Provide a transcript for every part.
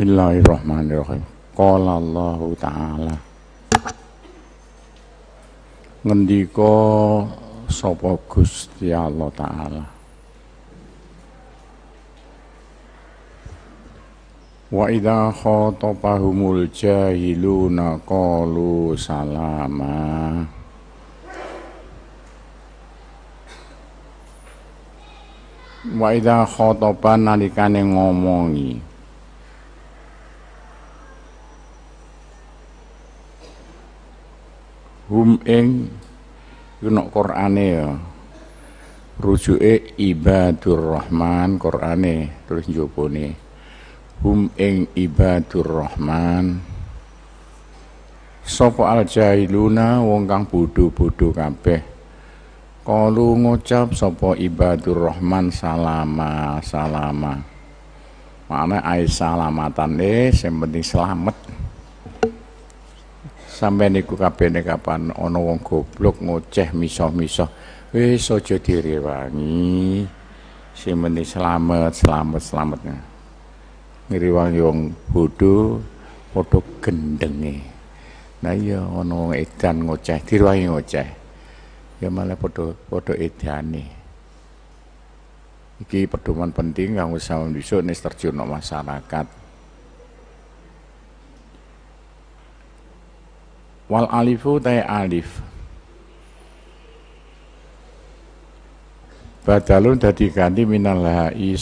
Bismillahirrahmanirrahim. Qala Allah taala. Ngendika sapa Gusti Allah taala. Wa idza khatabahumul jahiluna qalu salama. Wa idza khatabana nalikane ngomongi hum ing iku Qur'ane ya rujuke ibadur rahman Qur'ane terus jopone hum ing ibadur rahman sapa al jahiluna wong kang bodho-bodho kabeh kalu ngucap sapa ibadur rahman salama salama mana ai salamatan eh sing penting selamat sampai niku kabeh kapan ana wong goblok ngoceh misah-misah wis aja direwangi sing meni selamat selamat selamat ngriwangi wong bodho padha gendenge nah iya ana wong edan ngoceh direwangi ngoceh ya malah padha padha edane iki pedoman penting kanggo sampeyan besok nek terjun masyarakat wal alifu tai alif badalun dadi ganti minal hai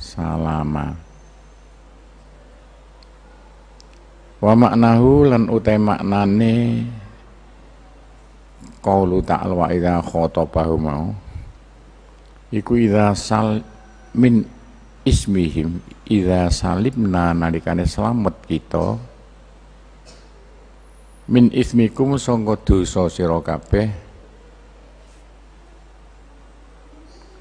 salama wa maknahu lan utai maknane lu ta'al wa idha khotobahu mau iku idha sal min ismihim idha salibna nalikane selamat kita min ismikum sangka dosa sira kabeh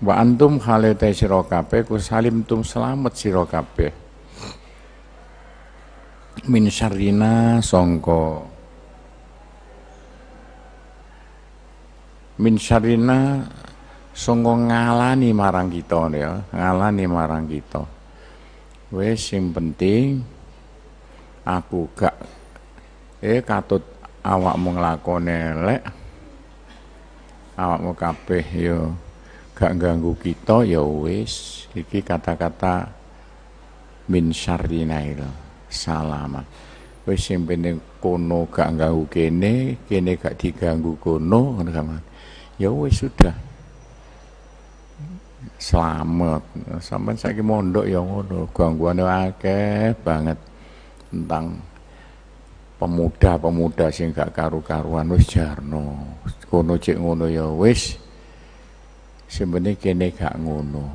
wa antum halete sira kabeh ku tum selamat sira kabeh min syarrina sangka min syarrina sangka ngalani marang kita ya ngalani marang kita wis sing penting aku gak eh katut awakmu nglakone elek awakmu kabeh yo ya gak ganggu kita ya wis iki kata-kata min syarrinail salama wis sing kono gak ganggu kene kene gak diganggu kono ngono kan ya wis sudah selamat sampean saiki mondok ya ngono gangguane akeh banget tentang pemuda-pemuda sing gak karu-karuan wis jarno. Kono cek ngono ya wis. Sembene kene gak ngono.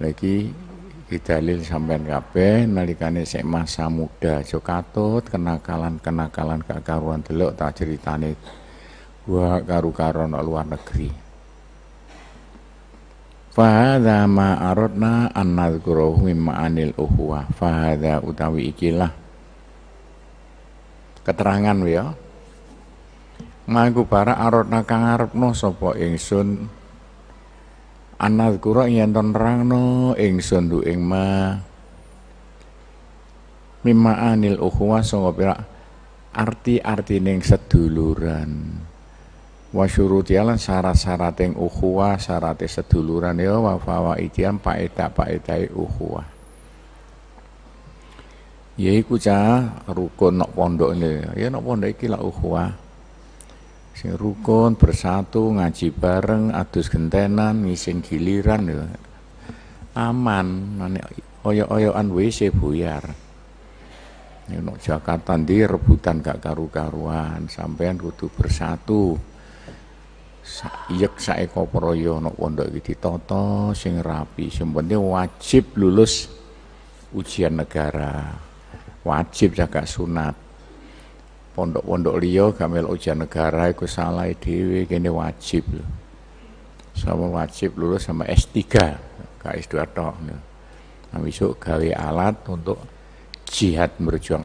Lagi didalil sampean kabeh nalikane sik masa muda aja katut kenakalan-kenakalan gak karuan delok tak ceritane gua karu-karuan luar negeri. Fahadha ma aradna an nadhkurahu mimma anil uhuwa. Fahadha utawi ikilah keterangan ya ngaku para arotna no sopo sapa ingsun kura yen rang no ingsun du ing ma Mima anil ukhuwa sopo pira arti arti neng seduluran wa syurutialan syarat syarat yang ukhuwa syarat seduluran ya wa fawaitian paedak-paedai ukhuwa ya iku cah rukun nok pondok ini ya nok pondok iki lah ukhuwah sing rukun bersatu ngaji bareng adus gentenan ngising giliran ya aman nani. oyok-oyokan WC e buyar ini ya nok Jakarta ndi rebutan gak karu-karuan sampean kudu bersatu saiyek saeko proyo nok pondok iki ditoto sing rapi sing wajib lulus ujian negara wajib jaga sunat pondok-pondok liyo gamel ujian negara iku salah di kene wajib lho. Sama wajib lulus sama S3, gak S2 tok. nanti besok gawe alat untuk jihad berjuang.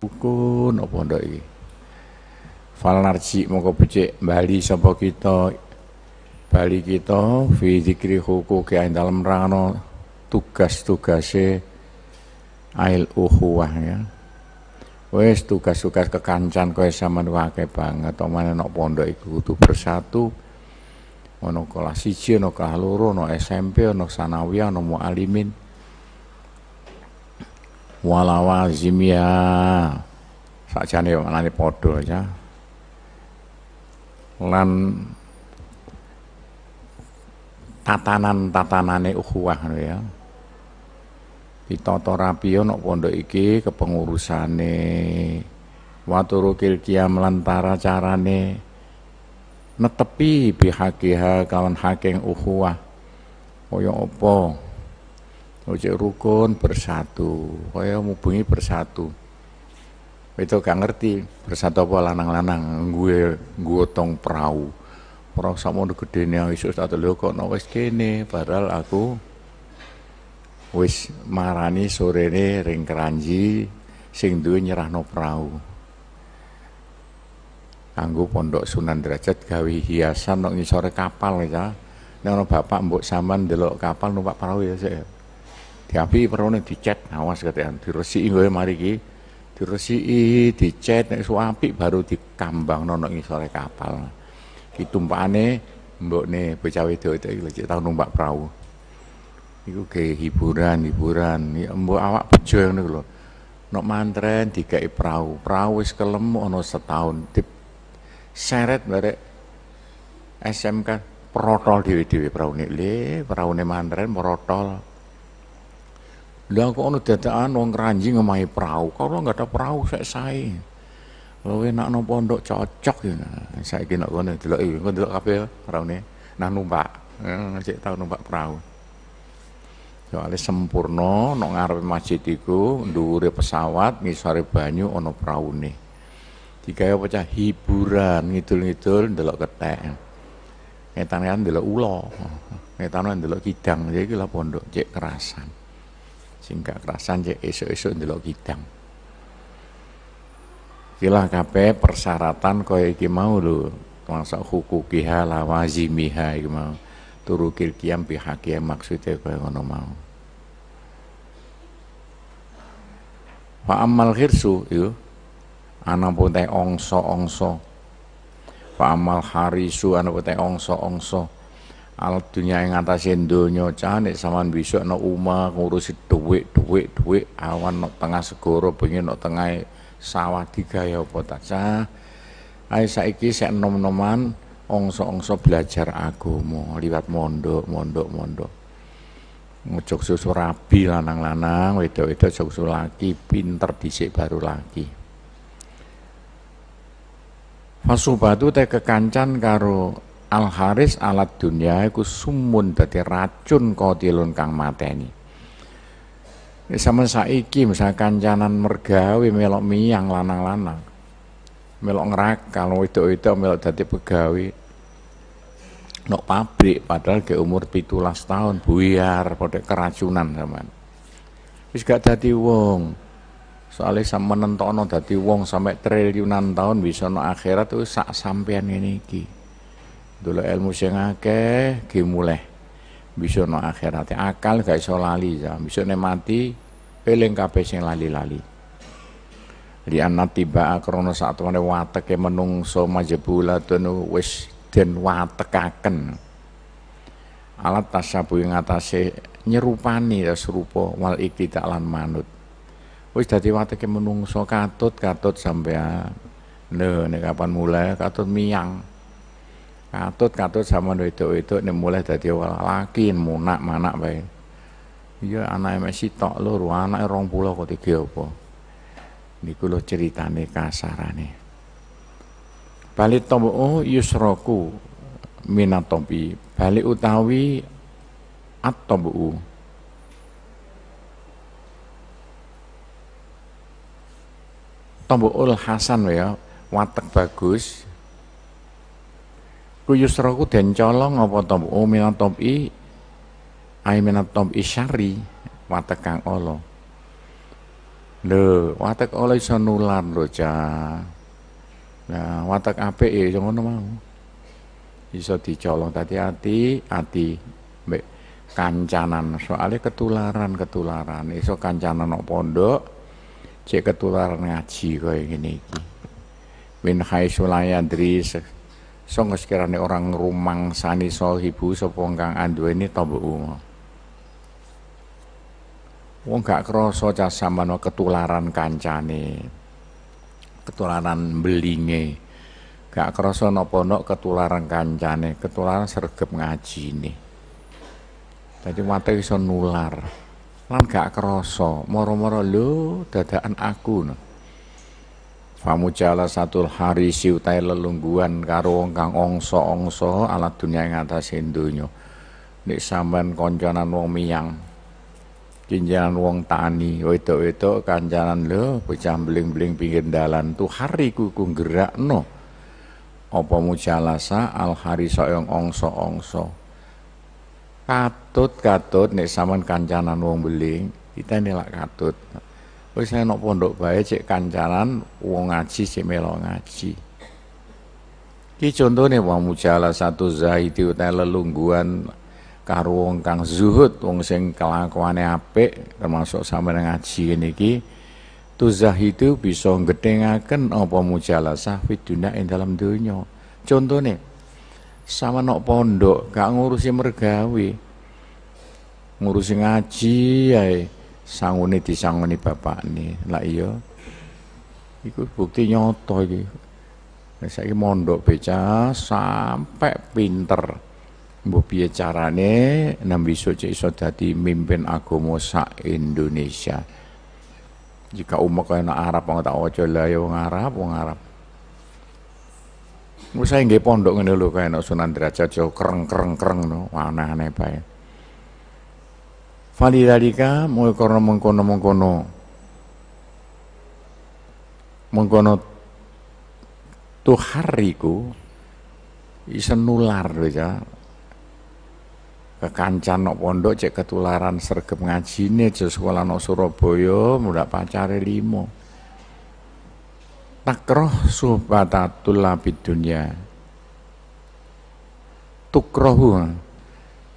Buku no pondok iki. Fal narji mongko becik bali sapa kita bali kita fi zikri hukuki dalam rano tugas tugasnya ail Uhuah ya. Wes tugas-tugas kekancan kowe sama nuake banget. Omane nok pondok itu kudu bersatu. Ono kelas siji, ono kelas loro, ono SMP, ono sanawiyah, ono mualimin. Saja ya. Sakjane yo manane podo ya. Lan tatanan-tatanane uhuah ya ditata rapi ono pondok iki kepengurusane rukil kiam lantara carane netepi bihakiha kawan hakeng uhuwa koyo opo ojek rukun bersatu koyo mubungi bersatu itu gak ngerti bersatu apa lanang-lanang gue gue tong perahu perahu sama gede nih isu satu lo kok nawes kene padahal aku wis marani sorene ring keranji sing duwe nyerahno perahu, kanggo pondok Sunan Derajat gawe hiasan nok sore kapal ya nek ono bapak mbok saman delok kapal numpak perahu ya saya, diapi perahu dicet awas katean diresiki gawe mari iki diresiki dicet nek suapik baru dikambang nok sore kapal ditumpakane mbokne bocah wedok itu lho tahu numpak perahu Iku kayak hiburan, hiburan. Ya embo awak bejo dulu, lho. Nok mantren dikai perahu. Perahu wis kelemu ono setahun. Tip seret barek SMK protol dhewe perahu nih Le, perahu nih mantren protol. Lah kok ono dadakan wong ranji ngemahi perahu. Kalau nggak ada perahu saya sae. Kalau enak nopo pondok cocok ya. Saya kira nak kono delok iki, kono delok kabeh nih. Nah numpak, eh, cek tau numpak perahu soalnya sempurna nok ngarep masjid iku dhuwure pesawat ngisore banyu ono nih praune. ya pecah hiburan ngidul-ngidul ndelok ketek Ngetan kan ndelok ula. Ngetan ndelok kidang jadi ya lah pondok cek kerasan. Sing kerasan cek esok-esok ndelok kidang. Kila kape persyaratan kau iki mau lu termasuk hukukiha lawazimiha iki mau. Turukir kiam kiam maksudnya kaya ngono mau Fa amal hirsu yo iya. ana putai ongso-ongso. Fa amal harisu ana putai ongso-ongso. Al dunia yang atas indonya canik nek sampean besok ana uma ngurusi duit duit duit. awan no tengah segoro bengi no tengah sawah tiga ya potaca cah. saiki nom-noman ongso-ongso belajar agomo liwat mondok mondok mondok ngucuk susu rabi lanang-lanang wedok-wedok susu laki pinter disik baru laki Fasubatu teh kekancan karo alharis alat dunia iku sumun dadi racun kau qatilun kang mateni sama saiki misalnya kancanan mergawi melok yang lanang-lanang melok ngerak kalau itu itu melok dadi pegawai nok pabrik padahal ke umur pitulas tahun buyar pada keracunan zaman wis gak dadi wong soalnya sama nentono dadi wong sampai triliunan tahun bisa no akhirat tuh sak sampean ini ki. dulu ilmu sing akeh ki mulai bisa no akhirat akal gak iso lali ya bisa mati eling kabeh sing lali-lali Di anna tiba akrono mana watak wateke menungso nu wes den watekaken alat tasabu ing atase nyerupani ya serupa wal iktidak lan manut wis dadi wateke menungso katut katut sampean ne nek kapan mulai katut miang katut katut sama itu itu ini mulai dadi laki munak manak bae iya anake mesti tok loro anake 20 kok 3 apa niku kulo ceritane kasarane bali tabu oh, yusroku minatobi balik utawi at-tabu ul oh, Hasan ya, watak bagus. Ku yusroku dan colong apa tombu oh, minat topi ai minat syari watak kang Olo Lho, watak oleh iso nular Nah, watak ape ya iso ngono mau. Iso dicolong hati-hati, ati mbek kancanan. Soalnya ketularan-ketularan, iso kancanan nok pondok, cek ketularan ngaji kaya gini, iki. Min haitsu la so, ngeskirane orang rumang sani sahibu so kang adu umo Wong gak kroso jasa mano ketularan kancane ketularan belinge gak kerasa nopo nopo ketularan kancane ketularan sergep nih. tadi mata bisa nular lan gak kerasa moro-moro lo dadaan aku no. Famujala satu hari siutai lelungguan karo wong kang ongso-ongso alat dunia yang atas hindunya, Nek sampean konconan wong miyang Kinjalan wong tani, wedok-wedok kancanan lho, bocah beling-beling pinggir dalan tu hari kuku gerak no. Apa mujalasa al hari soyong ongso-ongso. Katut-katut nek saman kancanan wong beling, kita lak katut. Wis nok pondok bae cek kancanan wong ngaji cek melo ngaji. Ki contohnya wong mujalasa satu zahidi utai lelungguan karo wong kang zuhud wong sing kelakuane apik termasuk sampeyan ngaji niki tuzah itu bisa nggedengaken apa mujalasah fi dunya ing dalam donya contone sama nok pondok gak ngurusi mergawe ngurusi ngaji ae sangune disangoni bapakne lah iya iku bukti nyoto iki saiki mondok beca sampai pinter mbok piye carane nampi cek iso dadi mimpin agama sak Indonesia. Jika umat kaya nak Arab wong tak waca la yo ya wong Arab wong Arab. Wis saya nggih pondok ngene lho kaya anak Sunan Derajat yo ya kreng-kreng-kreng no, aneh-aneh bae. Falidalika kono karena mengkono-mengkono mengkono tuhariku isen nular ya kekancan nok pondok cek ketularan sergap ngajine je sekolah nok Surabaya muda pacare limo takroh suhbatatul labid dunya tukrohu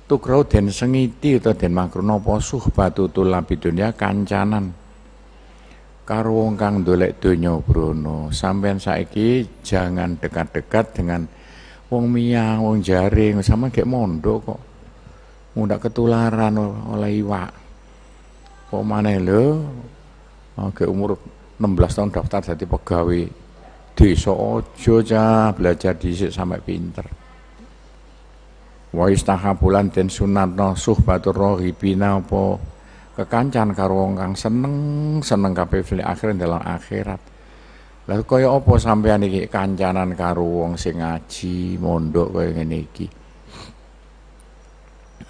tukrohu den sengiti atau den nopo suhbatatul labid pitunya kancanan karo wong kang dolek donya bruno sampean saiki jangan dekat-dekat dengan wong miyang wong jaring sama kayak mondok kok mudah ketularan oleh iwak kok mana lo? ke umur 16 tahun daftar jadi pegawai desa ojo cah belajar dhisik sampai pinter wa istahabulan den sunatno suhbatur rohibina apa kekancan karo kang seneng seneng kape fili akhirat dalam akhirat lalu kaya apa sampean iki kancanan karo wong sing ngaji mondok kaya ngene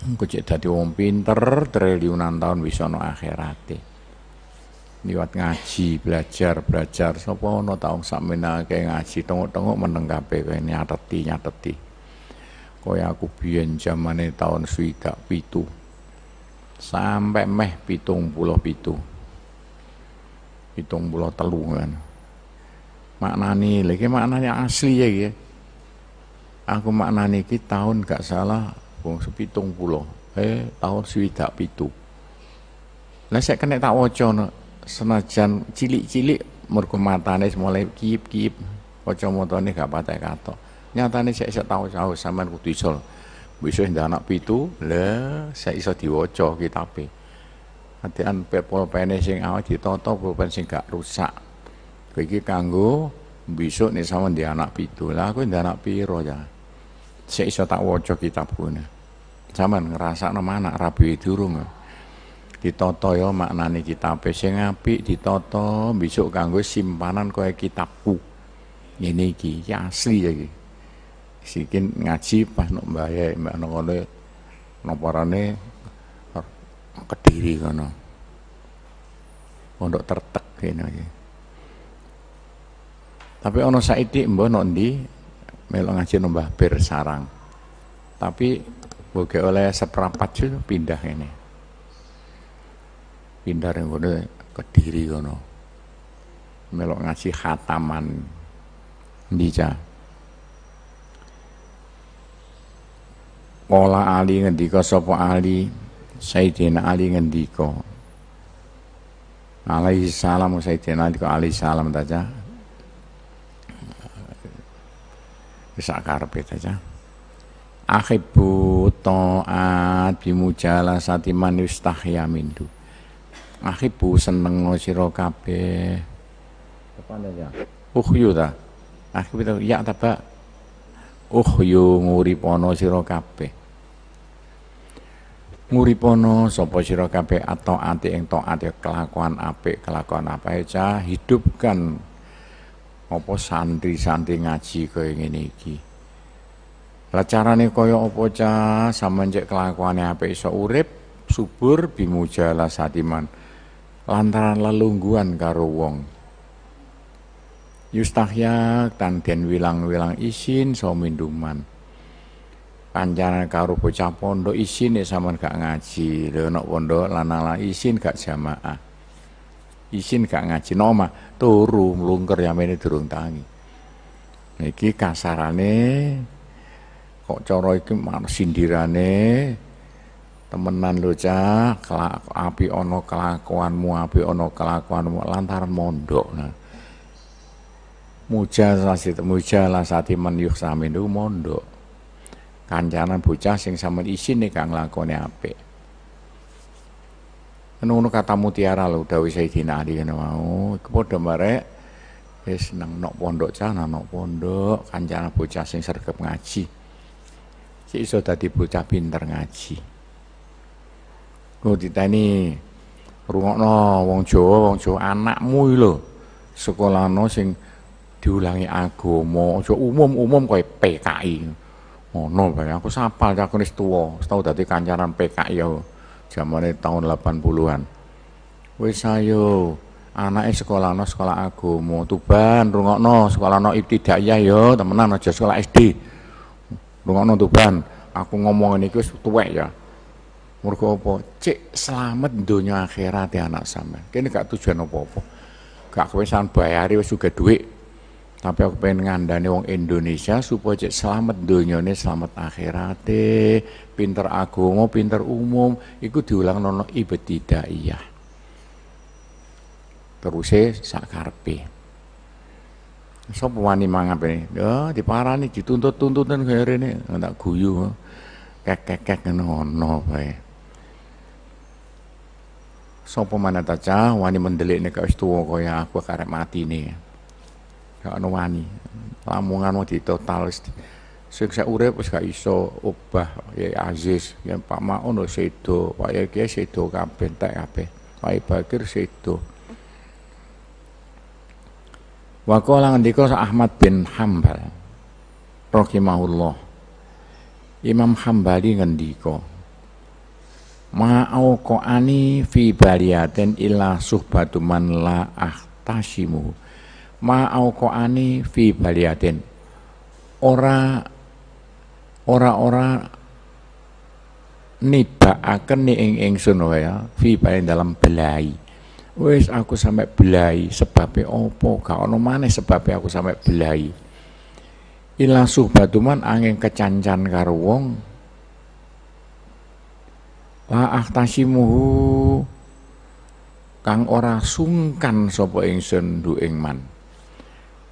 Engko cek dadi wong pinter triliunan tahun no akhirat akhirate. Liwat ngaji, belajar, belajar. Sapa ana samina sakmenake ngaji tengok-tengok meneng kabeh nyateti nyateti nyateti. Kaya aku biyen zamane tahun swidak pitu. Sampai meh pitung puluh pitu. Pitung puluh telu kan. Maknani, lagi maknanya asli ya, ya, Aku maknani kita tahun gak salah wong sepitung puluh eh tahun swidak pitu nah saya kena tak no. senajan cilik-cilik mergo matane mulai kip-kip ini gak patah nyata nyatane saya iso tau jauh sama kudu iso besok ndak anak pitu le saya iso diwaca kitabe Hatian pulpene sing awa ditoto pulpen sing gak rusak. Iki kanggo besok nih sama di anak pitu. Lah aku di anak piro ya? Saya iso tak ngerasa kitabku. Sampeyan ngrasakno manak rabi durung. Ditata ya maknane kitabe sing apik ditoto, besok kanggo simpanan kaya kitabku. Ngene iki, iki asli ya iki. Sikin ngaji pas nok mbayae mbak ngono noporane Kediri kono. untuk tertek ini, Tapi ono saiki mbok nok ndi melok ngaji nambah bir sarang. Tapi boga oleh seperempat itu pindah ini. Pindah yang ke Diri kono. Melok ngaji khataman Ndija. Pola Ali ngendika Sopo Ali Sayyidina Ali ngendika alaihi salam Sayyidina Ali alaihi salam taja wis sak karepe aja bimu taat bimujala satiman tahya mindu Akibu seneng no sira kabeh ya uhyu ta Akibu ta ya taba uhyu nguripono pono sirokape. nguripono pono sopo sirokape atau ati eng to ya kelakuan apik kelakuan apa aja hidupkan apa santri-santri ngaji kaya ngene iki. Lah carane kaya apa cah sampean cek kelakuane apik iso urip subur bimujala satiman lantaran lelungguan karo wong. Yustahyak tan den wilang-wilang isin so minduman. Kancanan karo bocah pondok isin ya sampean gak ngaji. Lho nek pondok lanang isin gak jamaah isin gak ngaji noma turu mlungker ya mene turun tangi niki kasarane kok cara iki mak sindirane temenan doja cah kelak api ono kelakuanmu api ono kelakuanmu lantaran mondok nah muja sasit muja lah sati men yuhsamin mondok kancanan bocah sing isin nih kang lakone apik Nunggu kata mutiara lo, Dawi Sayyidina Ali kena mau kepada padha ya seneng nok pondok cana nok pondok kancana bocah sing sergap ngaji si iso tadi bocah pinter ngaji Kuwi ditani no, wong Jawa wong Jawa anakmu sekolah sekolahno sing diulangi agomo aja umum-umum kaya PKI oh, no, bayang, aku sapal aku wis tuwa setau tadi kancaran PKI aku zamane tahun 80-an. Wis ayo, anake no sekolah agama Tuban rungokno no ibtidaiyah yo, temenan aja sekolah SD. Rungokno Tuban, aku ngomong ini wis tuwek ya. Mergo apa? Cek selamat dunia akhirat ya anak sama. Kene gak tujuan apa-apa. Gak kewesan bayari wis juga duit. Tapi aku pengen ngandani wong Indonesia supaya cek selamat dunia ini selamat akhirate, pinter agomo pinter umum, itu diulang nono iya terus saya sakarpe. so pemani wani mangapene? Ya nih dituntut-tuntutan kayak ini nggak guyu. Kek-kek ngono ono so Sapa taca wani nih kok wis tuwa kaya aku karep nih gak ono wani lamungan mau total sing saya urip wis gak iso obah ya Aziz ya Pak Maun sedo Pak ya Kiai sedo kabeh tak kabeh Pak ya Bakir sedo Wakola ngendika Ahmad bin Hambal rahimahullah Imam Hambali ngendiko. Ma'au ani fi ila suhbatu man la ahtashimu. Ma ani fi Baliatin Ora ora-ora akan ni ing ingsun ya fi paling dalam belai. wes aku sampai belai sebab opo? Gak ono maneh sebab aku sampai belai. Ila suhbatuman angin kecancan karo wong la ahtasimuhu kang ora sungkan sapa ingsun du ing man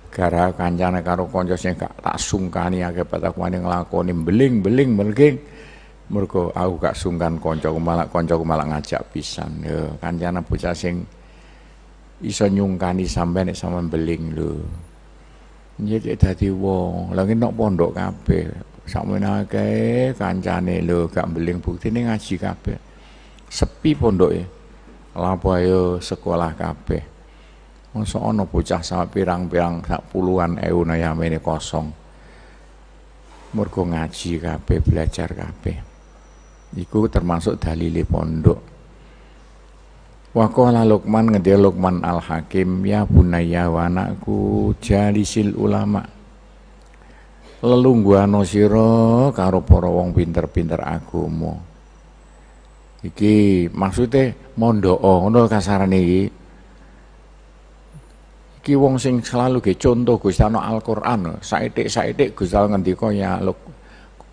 gara kancane karo kanca sing gak tak sungkani akibat aku ning nglakoni beling-beling melking mergo aku gak sungkan konjo malah konjo malah ngajak pisan ya kancane bocah sing iso nyungkani sampean nek sampean beling lho nyek dadi wong lha nok pondok kabeh sakmene akeh kancane lho gak beling ini ngaji kabeh sepi pondoke lha ayo sekolah kabeh Masa ono bocah sama pirang-pirang sak puluhan ewu nayamene kosong. Mergo ngaji kabeh, belajar kabeh. Iku termasuk dalili pondok. Wakola Luqman ngedia Lokman Al-Hakim ya bunayya wa jadi jalisil ulama. Lelunggu sira karo para wong pinter-pinter mo, Iki mondo oh ngono kasarane iki ki wong sing selalu ge contoh Gusti ana Al-Qur'an saithik-saithik Gusti ngendika ya luk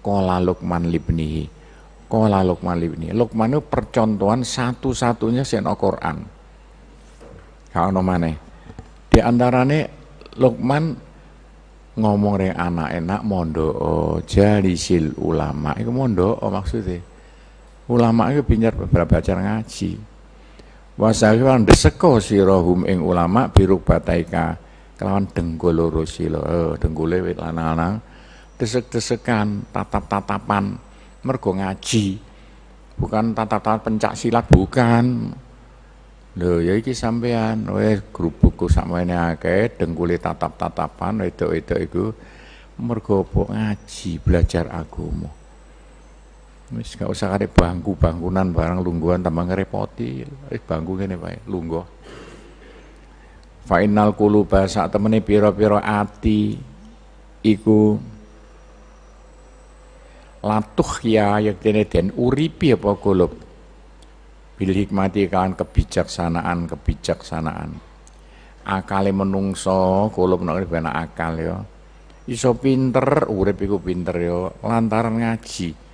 qala Luqman libnihi qala Luqman libnihi Luqman itu percontohan satu-satunya sing ana Qur'an gak ana maneh di antarane Luqman ngomong re anak enak mondo jalisil ulama itu mondo maksudnya ulama itu pinjar beberapa acara ngaji wasakiran deseko sirohum ing ulama biruk bataika kelawan denggolo loro sila oh, dengkule wit lanang-lanang desek-desekan tatap-tatapan mergo ngaji bukan tatap-tatap pencak silat bukan lho ya iki sampean wis grupuku sakmene akeh dengkule tatap-tatapan wedok-wedok iku mergo ngaji belajar agama Wis gak usah kare bangku bangunan barang lungguan tambah ngerepoti. Wis eh, bangku ngene wae, lungguh. Fa innal quluba sak temene pira-pira ati iku latuh ya yang kene den uripi apa kulub. Bil hikmati kan kebijaksanaan kebijaksanaan. Akale menungso kulub nek ben akal ya. Iso pinter urip iku pinter ya lantaran ngaji.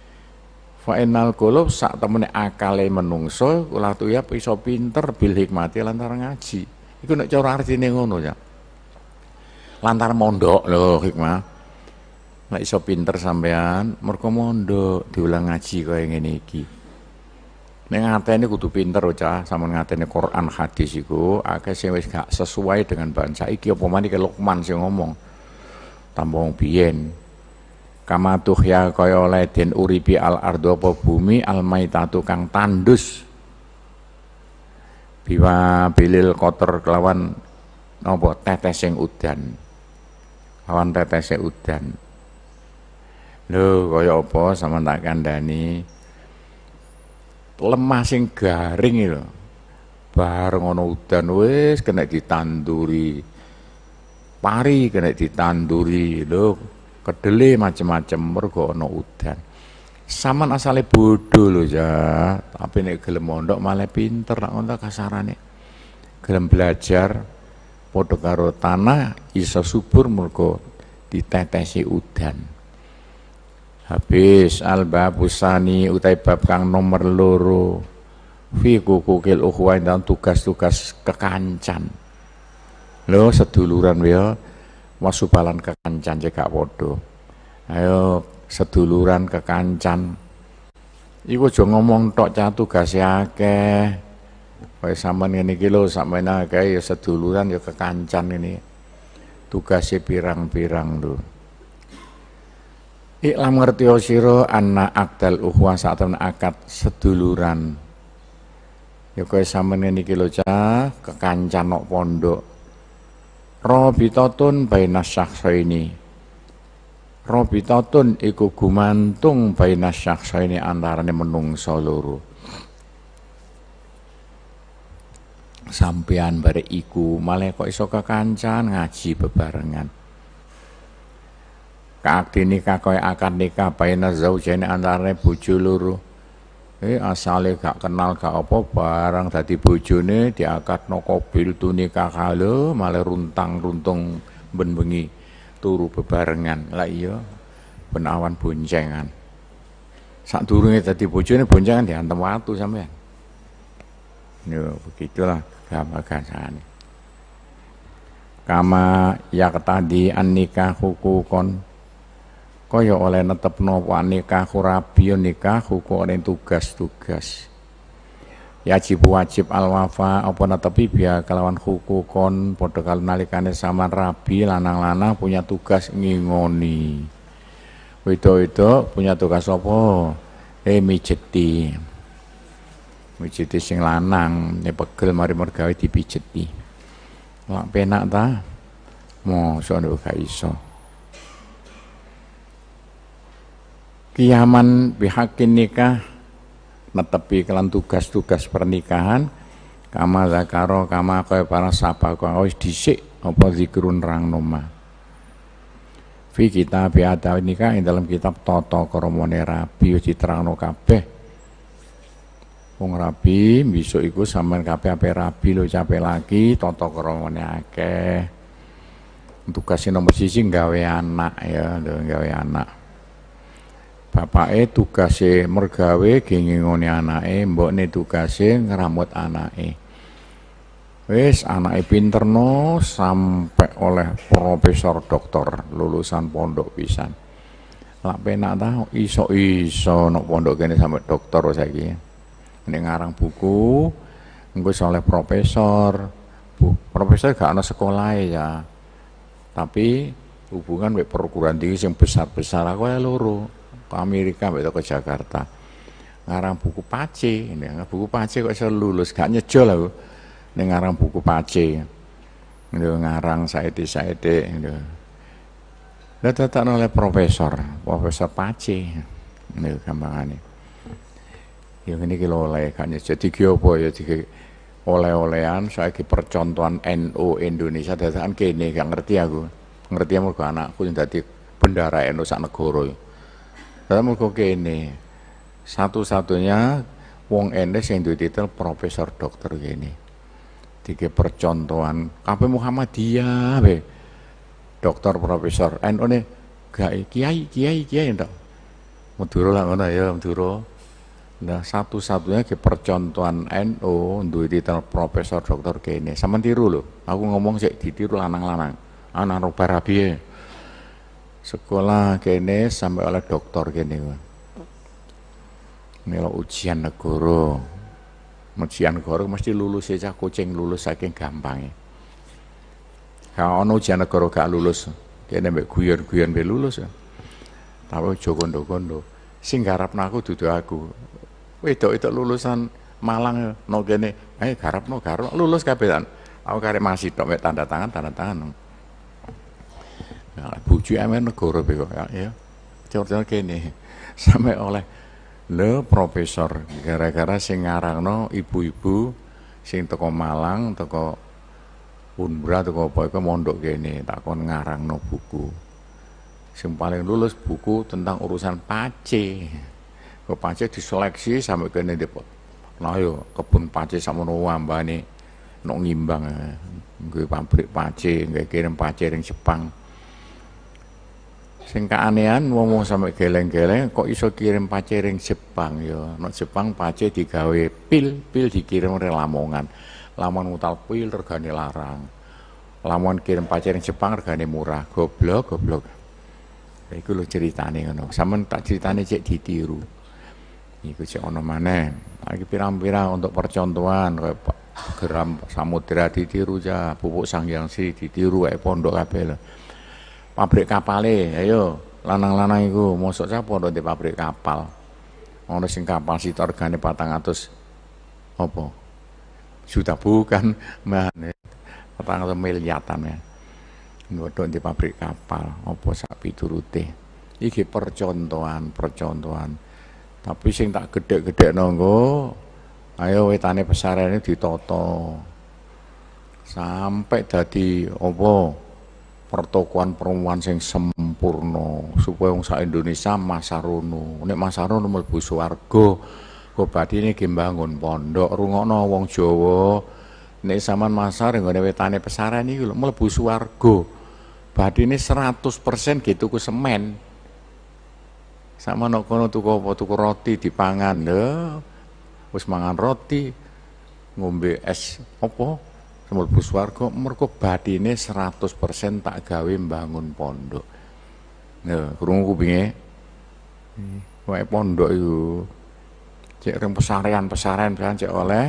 Final kulub sak temene akale menungso kula ya iso pinter bil hikmati lantar ngaji. Iku nek cara artine ngono ya. Lantar mondok lho hikmah. Nek iso pinter sampean mergo mondok diulang ngaji kaya ngene iki. Nek ngatene kudu pinter cah, sampean ngatene Quran hadis iku akeh sing wis gak sesuai dengan bahasa iki apa maneh Lukman sing ngomong. Tambung biyen kama tuhya kaya oleh den uripi al ardo bumi al maitatu kang tandus biwa bilil kotor kelawan nopo tetes yang udan lawan tetes yang udan lho kaya apa sama tak kandani lemah sing garing lho bar ngono udan wis kena ditanduri pari kena ditanduri lho kedele macam-macam mergo ana udan. Saman asale bodho lho ya, tapi nek gelem mondok malah pinter nak ngono kasarane. Gelem belajar padha karo tanah iso subur mergo ditetesi udan. Habis al-babusani utai bab kang nomor loro fi kukukil ukhwa dan tugas-tugas kekancan. Lho seduluran ya wasubalan kekancan cekak podo ayo seduluran kekancan iku jo ngomong tok cah tugase akeh kaya sampean ngene iki lho sampean akeh ya seduluran ya kekancan ini tugase pirang-pirang lho Iklam ngerti sira anna akdal uhwa saat akad seduluran. Ya kowe sampeyan ini lho cah kekancan nok pondok. Robitatun ini Robi Robitatun iku gumantung syakso ini antaranya menung soluru Sampean bare iku malah kok iso kekancan ngaji bebarengan. Kaktini kakoy akan nikah bainas zaujane antaranya bojo luru eh asale gak kenal gak apa barang dadi bojone noko kobil tunika kale malah runtang-runtung ben bengi turu bebarengan lah iya penawan boncengan saat sadurunge tadi bojone boncengan diantem waktu sampean ya begitulah gambaran kama yak tadi an nikah hukukon kaya oleh netep nopo nikah kurabiyun nikah oleh tugas-tugas yajib wajib al wafa apa netepi biar kelawan hukum kon podokal nalikane sama rabi lanang-lanang punya tugas ngingoni Wido-wido punya tugas apa eh mijeti mijeti sing lanang ini ya pegel mari mergawe dipijeti lak penak ta Mo soalnya gak iso kiaman pihak nikah netepi kelan tugas-tugas pernikahan kama zakaro kama kaya para sapa kaya wis disik apa zikrun rang noma fi pihak biada nikah yang dalam kitab toto koromone rabi wis no kabeh wong rabi besok iku sampean kabeh ape rabi lo capek lagi toto karamane akeh tugasnya nomor sisi gawe anak ya gawe anak bapake tugase mergawe gengi ngene anake mbokne tugase ngramut anake wis anake pinterno sampai oleh profesor doktor lulusan pondok pisan lak penak ta iso-iso nok pondok kene sampe doktor saiki ini ngarang buku engko oleh profesor Bu, profesor gak ana sekolah e ya tapi hubungan wek perguruan tinggi yang besar-besar aku loro ke Amerika mbak ke Jakarta ngarang buku pace ini buku pace kok saya lulus gak nyejol lah, ini ngarang buku pace ini ngarang saiti saiti ini Datakan oleh profesor, profesor Pace, ini gampangane. Ya ini kalau oleh kan jadi geopo ya jadi oleh-olehan saya ke percontohan NU Indonesia datakan ini gak ngerti aku ngerti aku anakku yang tadi bendara NU sak negara mau ke ini Satu-satunya wong Endes yang duit titel profesor dokter kene. tiga percontohan KP Muhammadiyah be. Dokter profesor NU ne gak kiai kiai kiai ndak. mentero lah mana ya mentero Nah, satu-satunya ke percontohan NU oh, di titel profesor dokter kene. sama tiru lho. Aku ngomong sik ditiru lanang-lanang. Anak robar rabi sekolah kene sampai oleh dokter kene melo ujian negoro, ujian negoro mesti lulus saja kucing lulus saking gampangnya kalau ono ujian negoro gak lulus kene mbek guyon-guyon mbek lulus ya tapi ojo kondo sing garap aku tutu aku wedok itu lulusan Malang no kene eh garap no garap lulus kapitan aku kare masih tok tanda tangan tanda tangan Ya, bujuk emen negara beko ya. cerita cor kene. Sampai oleh le profesor gara-gara sing no ibu-ibu sing teko Malang, teko Unbra, teko apa iku mondok kene takon no buku. Sing paling lulus buku tentang urusan pace. Ke pace diseleksi sampai kene depot. Nah yo kebun pace samono wambane nong ngimbang. Eh, nggih pabrik pace, nggih kirim pace ring Jepang. Sing keanehan ngomong sampe geleng-geleng kok iso kirim pace ring Jepang yo, Nek Jepang pace digawe pil, pil dikirim ring Lamongan. Lamongan utal pil regane larang. Lamongan kirim pace ring Jepang regane murah. Goblok, goblok. Iku lho ceritane ngono. sampean tak ceritane cek ditiru. Iku cek ono maneh. Iki pirang-pirang untuk percontohan kaya geram samudera ditiru ja, pupuk sang yang si ditiru wae pondok kabeh lho pabrik kapal kapale ayo lanang-lanang iku mosok sapa to di pabrik kapal ono sing kapal sit organe 400 opo, sudah bukan mah 400 miliatan ya ngono di pabrik kapal apa sapi turute, iki percontohan percontohan tapi sing tak gede-gede nonggo ayo wetane pesarene ditoto sampai dadi apa pertokohan perempuan sing sempurna supaya wong sak Indonesia masarono nek masarono mlebu swarga kok badine ge mbangun pondok rungokno wong Jawa nek sampean masar nggone wetane pesaren iki lho mlebu swarga badine persen gitu ku semen sama nek kono tuku apa tuku roti dipangan lho wis mangan roti ngombe es apa mlebu swarga mergo batine 100% tak gawe mbangun pondok. Lho, ya, krungu kupinge. Wae pondok iku. Cek rem pesarean-pesarean kan cek oleh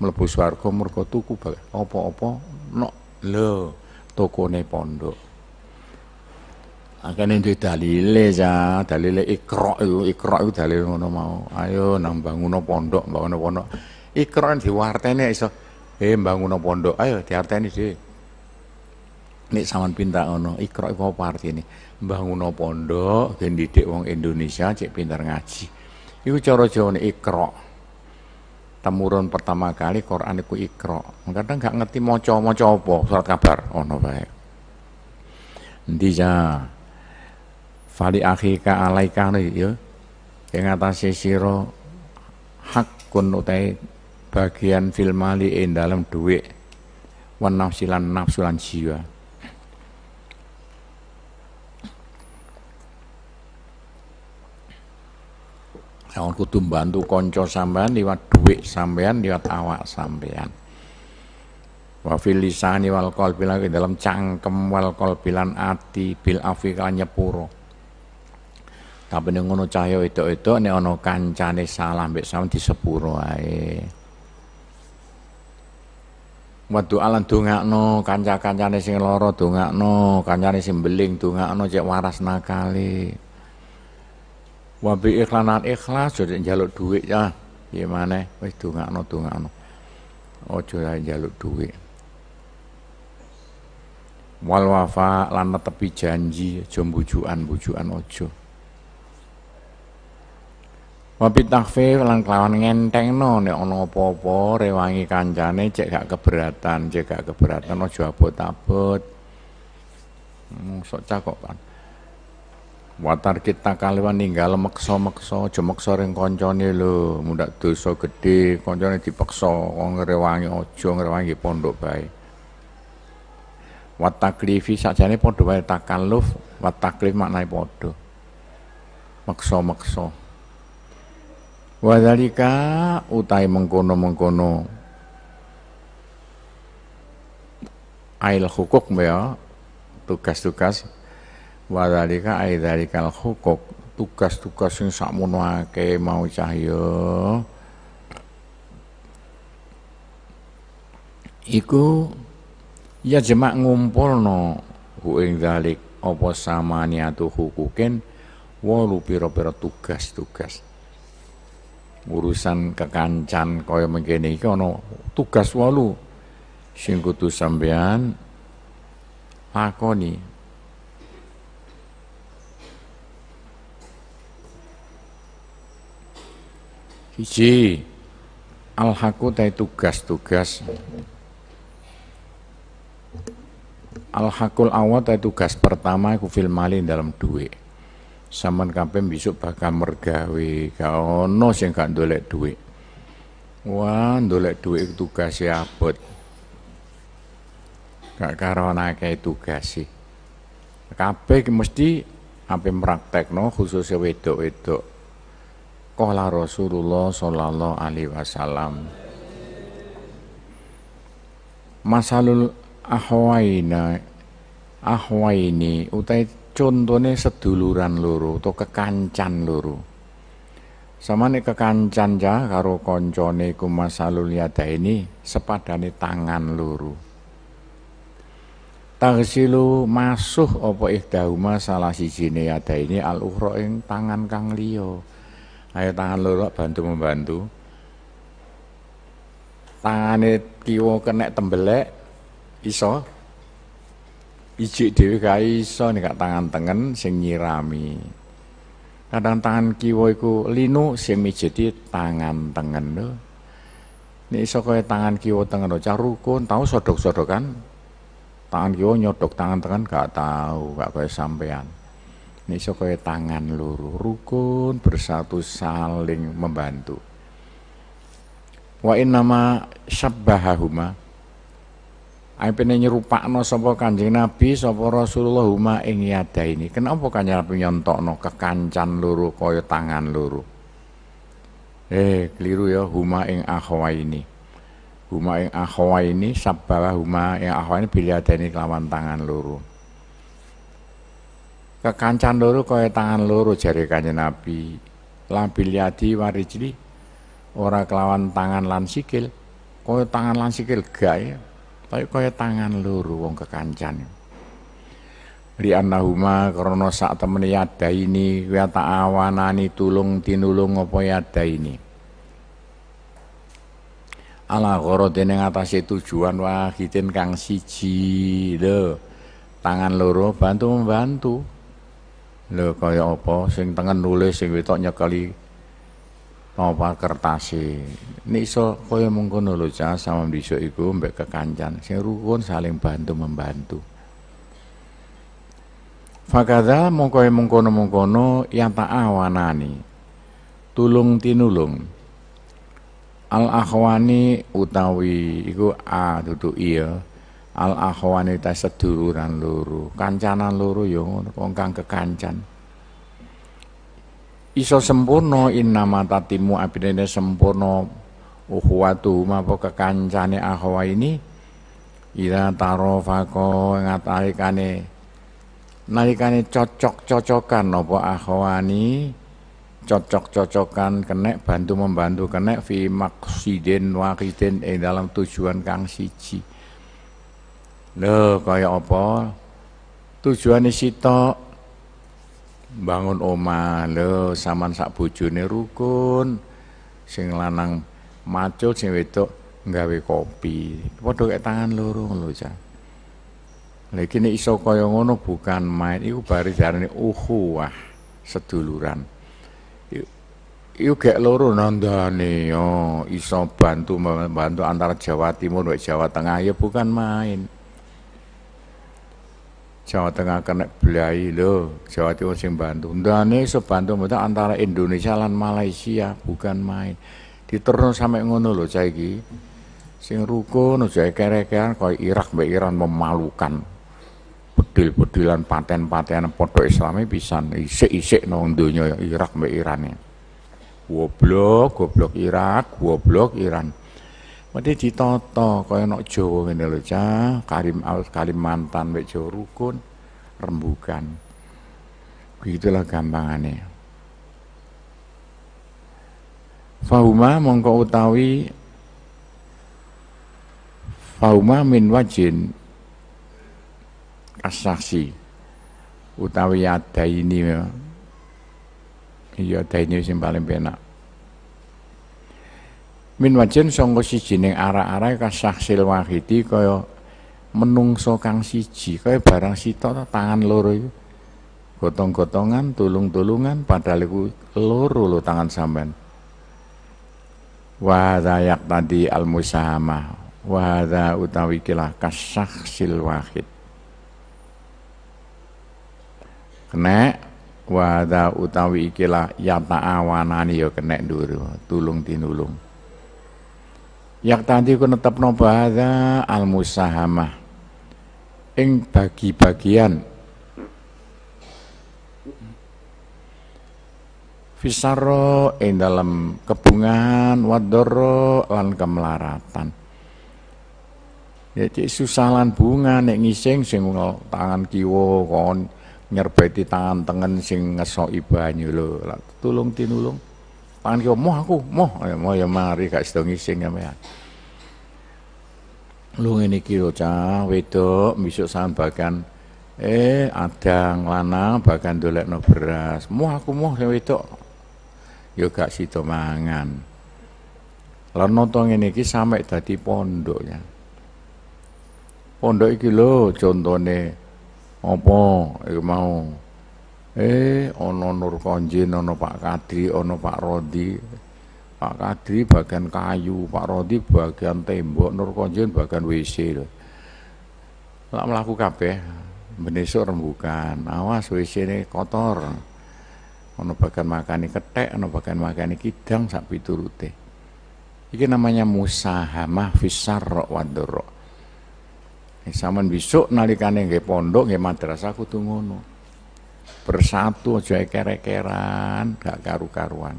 mlebu swarga mergo tuku apa-apa nok lho tokone pondok. Akan itu dalile ya, dalile ikro iku, ikro iku dalil ngono mau. Ayo nang banguno pondok, banguno pondok. Ikra diwartene iso eh bangun pondok ayo diarteni sih ini saman pintar ngono ikro iku apa artine bangun pondok gen didik wong Indonesia cek pintar ngaji iku cara Jawane ikro temurun pertama kali Quran iku ikro. kadang gak ngerti maca-maca apa surat kabar ono bae endi ya? fali akhika alaika ya ing atase sira hakun utai bagian filmali mali ing dalam duit wan nafsulan jiwa Yang kudu bantu konco sampean liwat duit sampean liwat awak sampean. Wa fil lisani wal ke dalam cangkem wal qalbi ati bil afi nyepuro. Tapi ning ngono cahya itu-itu ini ana kancane salah mbek di disepuro ae. Waduh doa lan no, kanca-kancane sing no kanca kancane sing beling no, cek waras nakali Wabi bi iklanan ikhlas jadi jaluk duit ya ah. piye maneh no, dongakno no. Ojo ae njaluk duit. wal wafa lan tepi janji jombujuan bujuan ojo Wapi takfif lan kelawan no. nek ana apa-apa rewangi kancane cek gak keberatan, cek gak keberatan no abot-abot. Mosok hmm, cak kok kan. Watar kita kaliwan ninggal meksa-meksa, aja meksa ring kancane lho, mundak dosa gedhe, kancane dipeksa kok rewangi aja ngrewangi pondok bae. Wat taklifi sajane padha wae takalluf, wat taklif maknae padha. Meksa-meksa. Wadalika utai mengkono-mengkono ail hukuk ya tugas-tugas wadalika dalikal hukuk tugas-tugas yang sakmono ake mau cahyo, iku ya jemak ngumpul no ing dalik sama samaniatu hukukin wolu piro-piro tugas-tugas urusan kekancan kaya mengkene iki ana tugas walu sing kudu sampean lakoni siji alhaku tai tugas-tugas alhakul awat tai tugas pertama iku fil mali dalam duit Saman kampem besok bakal mergawe, kau ono sing gak ndolek duit, Wah, ndolek dhuwit tugase abot. Gak karo akeh tugase. Kabeh mesti ampe no khususnya wedok-wedok. kola Rasulullah sallallahu alaihi wasallam. Masalul ahwaina ahwaini utai Contohnya seduluran loro atau kekancan loro. Sama nih kekancan ja karo koncone kumasalul yada ini sepadane tangan loro. Tagsilu masuh apa ihdahuma salah jini yada ini al tangan kang liyo Ayo tangan loro bantu membantu. Tangane kiwo kena tembelek iso ijik dewi kae iso nek tangan tengen sing nyirami. Kadang tangan kiwa iku linu sing mijiti tangan tengen lho. ini iso kaya tangan kiwo tengen cah rukun tau sodok sodok kan Tangan kiwo nyodok tangan tengen gak tahu, gak kaya sampean. ini iso kaya tangan luru rukun bersatu saling membantu. Wa nama syabbahahuma Aipene nyerupakno sapa Kanjeng Nabi sapa Rasulullah huma ing ini. Kenapa Kanjeng Nabi nyontokno kekancan luru, kaya tangan luru? Eh, keliru ya huma ing ini, Huma ing ini sabara huma ing bila ada ini kelawan tangan luru. Kekancan luru kaya tangan loro jari Kanjeng Nabi. Labil yadi warijli ora kelawan tangan lan sikil. Kaya tangan lan sikil ya tapi kaya tangan lo wong kekancan li annahuma krana sak ini yadaini wa awanani tulung tinulung apa ini ala gharadene ngatasé tujuan wahidin kang siji lho tangan loro bantu membantu lho kaya apa sing tengen nulis sing wetok nyekeli apa kertase nek iso kaya mengkono lho cah sama besok iku mbek kekancan sing rukun saling bantu membantu Fakada mongko mengkono mengkono yang tak awanani tulung tinulung al akhwani utawi iku a tutu iya al akhwani ta seduluran luru kancanan luru yo ya ngono kang kekancan iso sempurna innama tatimu abdene sempurna uhwatu mapa kekancane ahwa ini taro fako ngatarikane nalikane cocok-cocokan apa ahwani cocok-cocokan kenek bantu membantu kenek fi maksiden wakidin ing dalam tujuan kang siji lho kaya apa tujuanisito sitok bangun omah lho saman sak bojone rukun sing lanang macul sing wedok nggawe kopi padha kek tangan loro loja. Cak lha iso kaya ngono bukan main baris-baris diarani ukhuwah seduluran iku gek loro nandane yo iso bantu bantu antara Jawa Timur wek Jawa Tengah ya bukan main Jawa Tengah kena belai loh, Jawa Timur sing bantu. Ndane sebantu mboten antara Indonesia dan Malaysia bukan main. diterus sampai ngono cai saiki. Sing rukun aja kere-kerean Kau Irak mbek Iran memalukan. Bedil-bedilan paten-paten pondok Islami pisan isek isik nang donya Irak mbek Iran. Goblok, goblok Irak, goblok Iran. Mati ditata kaya nok Jawa ngene lho, Cah. Karim Kalimantan wek Jawa rukun, rembukan. Begitulah gampangane. Fahuma mongko utawi Fahuma min wajin asaksi utawi ada ini ya iya, ada ini yang paling penak min wajin sangka arah-arah arak kasaksil wahidi kaya menungso kang siji kaya barang sita tangan loro iku gotong-gotongan tulung-tulungan padahal iku loro lo tangan sampean wa yak tadi al musahama wa utawi kilah kasaksil wahid kena wa utawi ikilah yata awanani ya kena nduru tulung tinulung Yak tadi ku tetap nobahada al musahamah ing bagi-bagian fisaro ing dalam kebungan wadoro lan kemelaratan Jadi ya, susalan susah lan bunga nek ngising sing tangan kiwo kon nyerbeti tangan tengen sing ngesoki banyu lho tulung tinulung Pangan ki moh aku, moh. Ya moh ya mari gak sido ngising sampean. Lu ini iki lho cah, wedok besok sambakan eh adang lanang bahkan no beras. Moh aku moh yang wedok. yo kak sido mangan. Lan nonton ini iki sampai tadi pondok ya. Pondok iki lo contone apa iku mau Eh, ono Nur Konjen, ono Pak Kadri, ono Pak Rodi. Pak Kadri bagian kayu, Pak Rodi bagian tembok, Nur Konjen bagian WC lho. Lak mlaku kabeh bukan. rembukan. Awas WC ini kotor. ono bagian makani ketek, ono bagian makani kidang sapi turute Iki namanya musahamah fisarra rok dharra. Eh, Saman besok nalikane nggih pondok nggih madrasah kudu ngono bersatu aja kerekeran gak karu-karuan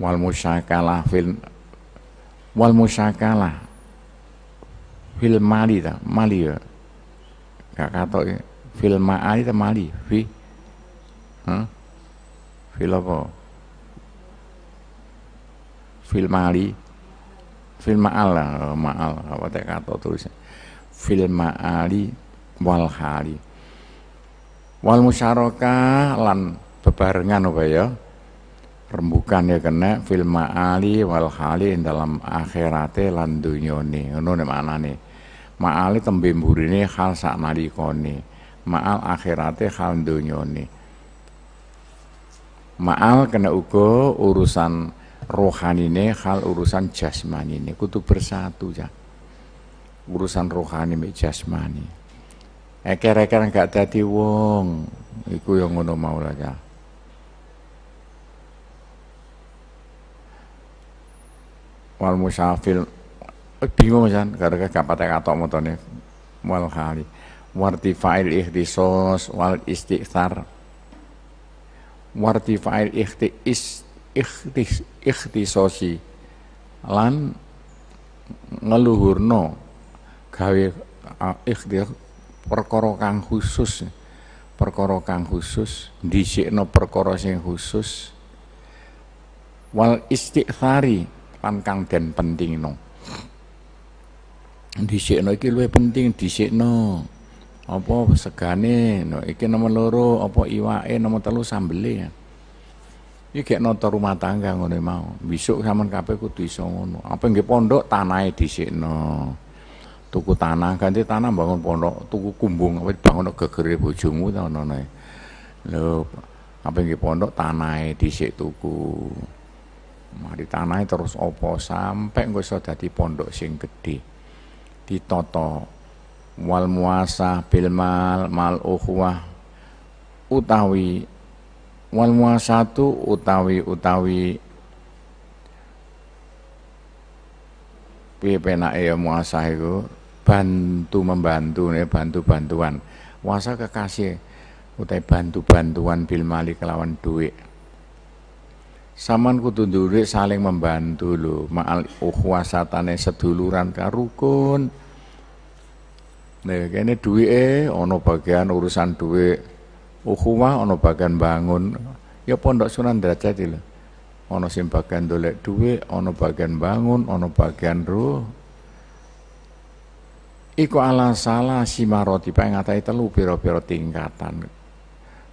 wal musyakalah fil wal musyakalah fil mali ta mali ya gak ya fil ma'ali ta mali fi huh? fil apa fil mali fil ma'al lah ma'al apa tak kato tulisnya fil ma'ali wal hali wal musyarakah lan bebarengan apa ya rembukan ya kena fil ma'ali wal khali dalam akhirate lan dunyone ngono nek manane ma'ali tembe mburine khal sak nalikane ma'al akhirate khal dunyone ma'al kena uga urusan rohani rohanine khal urusan jasmani jasmanine kutu bersatu ya urusan rohani mek jasmani eker-eker gak jadi wong iku yang ngono mau lah ya wal musafil bingung kan karena gak patah atok motone wal kali wartifail ikhtisos wal istiqsar wartifail ikhti is ikhtis ikhtisosi lan ngeluhurno gawe ikhtis perkara kang khusus perkara kang khusus dhisikno perkara sing khusus wal istighfari lan kang den pentingno dhisikno iki luwih penting dhisikno apa segane no, iki nomor loro apa iwake nomor telu sambele ya iki gek nata rumah tangga ngono mau besok sampean kabeh kudu iso ngono apa nggih pondok tanahe dhisikno tuku tanah ganti tanah bangun pondok tuku kumbung apa bangun ke bojomu ta ono ne lho apa nggih pondok di e dhisik tuku mari tanahe terus opo sampai engko iso dadi pondok sing di toto wal muasah bil mal mal ukhwah utawi wal muasatu utawi utawi piye penake ya muasah iku bantu membantu nih bantu bantuan wasa kekasih utai bantu bantuan bil mali kelawan duit saman kutu duit saling membantu lo ma'al oh, uhwasatane seduluran karukun nih kene eh ono bagian urusan duit, oh, ukhuwah ono bagian bangun. Ya pondok Sunan Derajat lo ono sing bagian dolek duit, ono bagian bangun, ono bagian ruh, Iku ala salah si maroti ngatai telu biro piro tingkatan.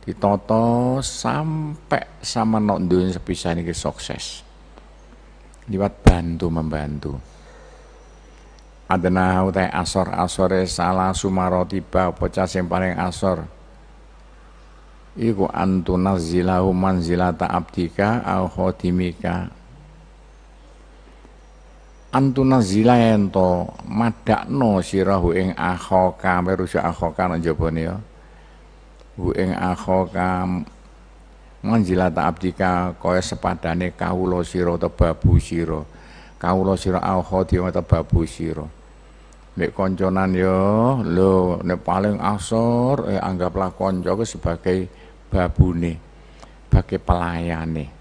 Ditoto sampai sama nok dunia sepisah ini sukses. Liwat bantu membantu. Adena hau asor asore salah sumaroti ba pecah yang paling asor. Iku antunas zilahu manzilata abdika au khodimika Antunazila ento madakno sirahu ing akhoka merusya akhoka nang jabane ya hu ing akhoka ta abdika kaya sepadane kawula sira tebabu sira kawula sira akhati babu sira nek konconan yo ya, lho nek paling asor eh, anggaplah konco sebagai babune sebagai pelayane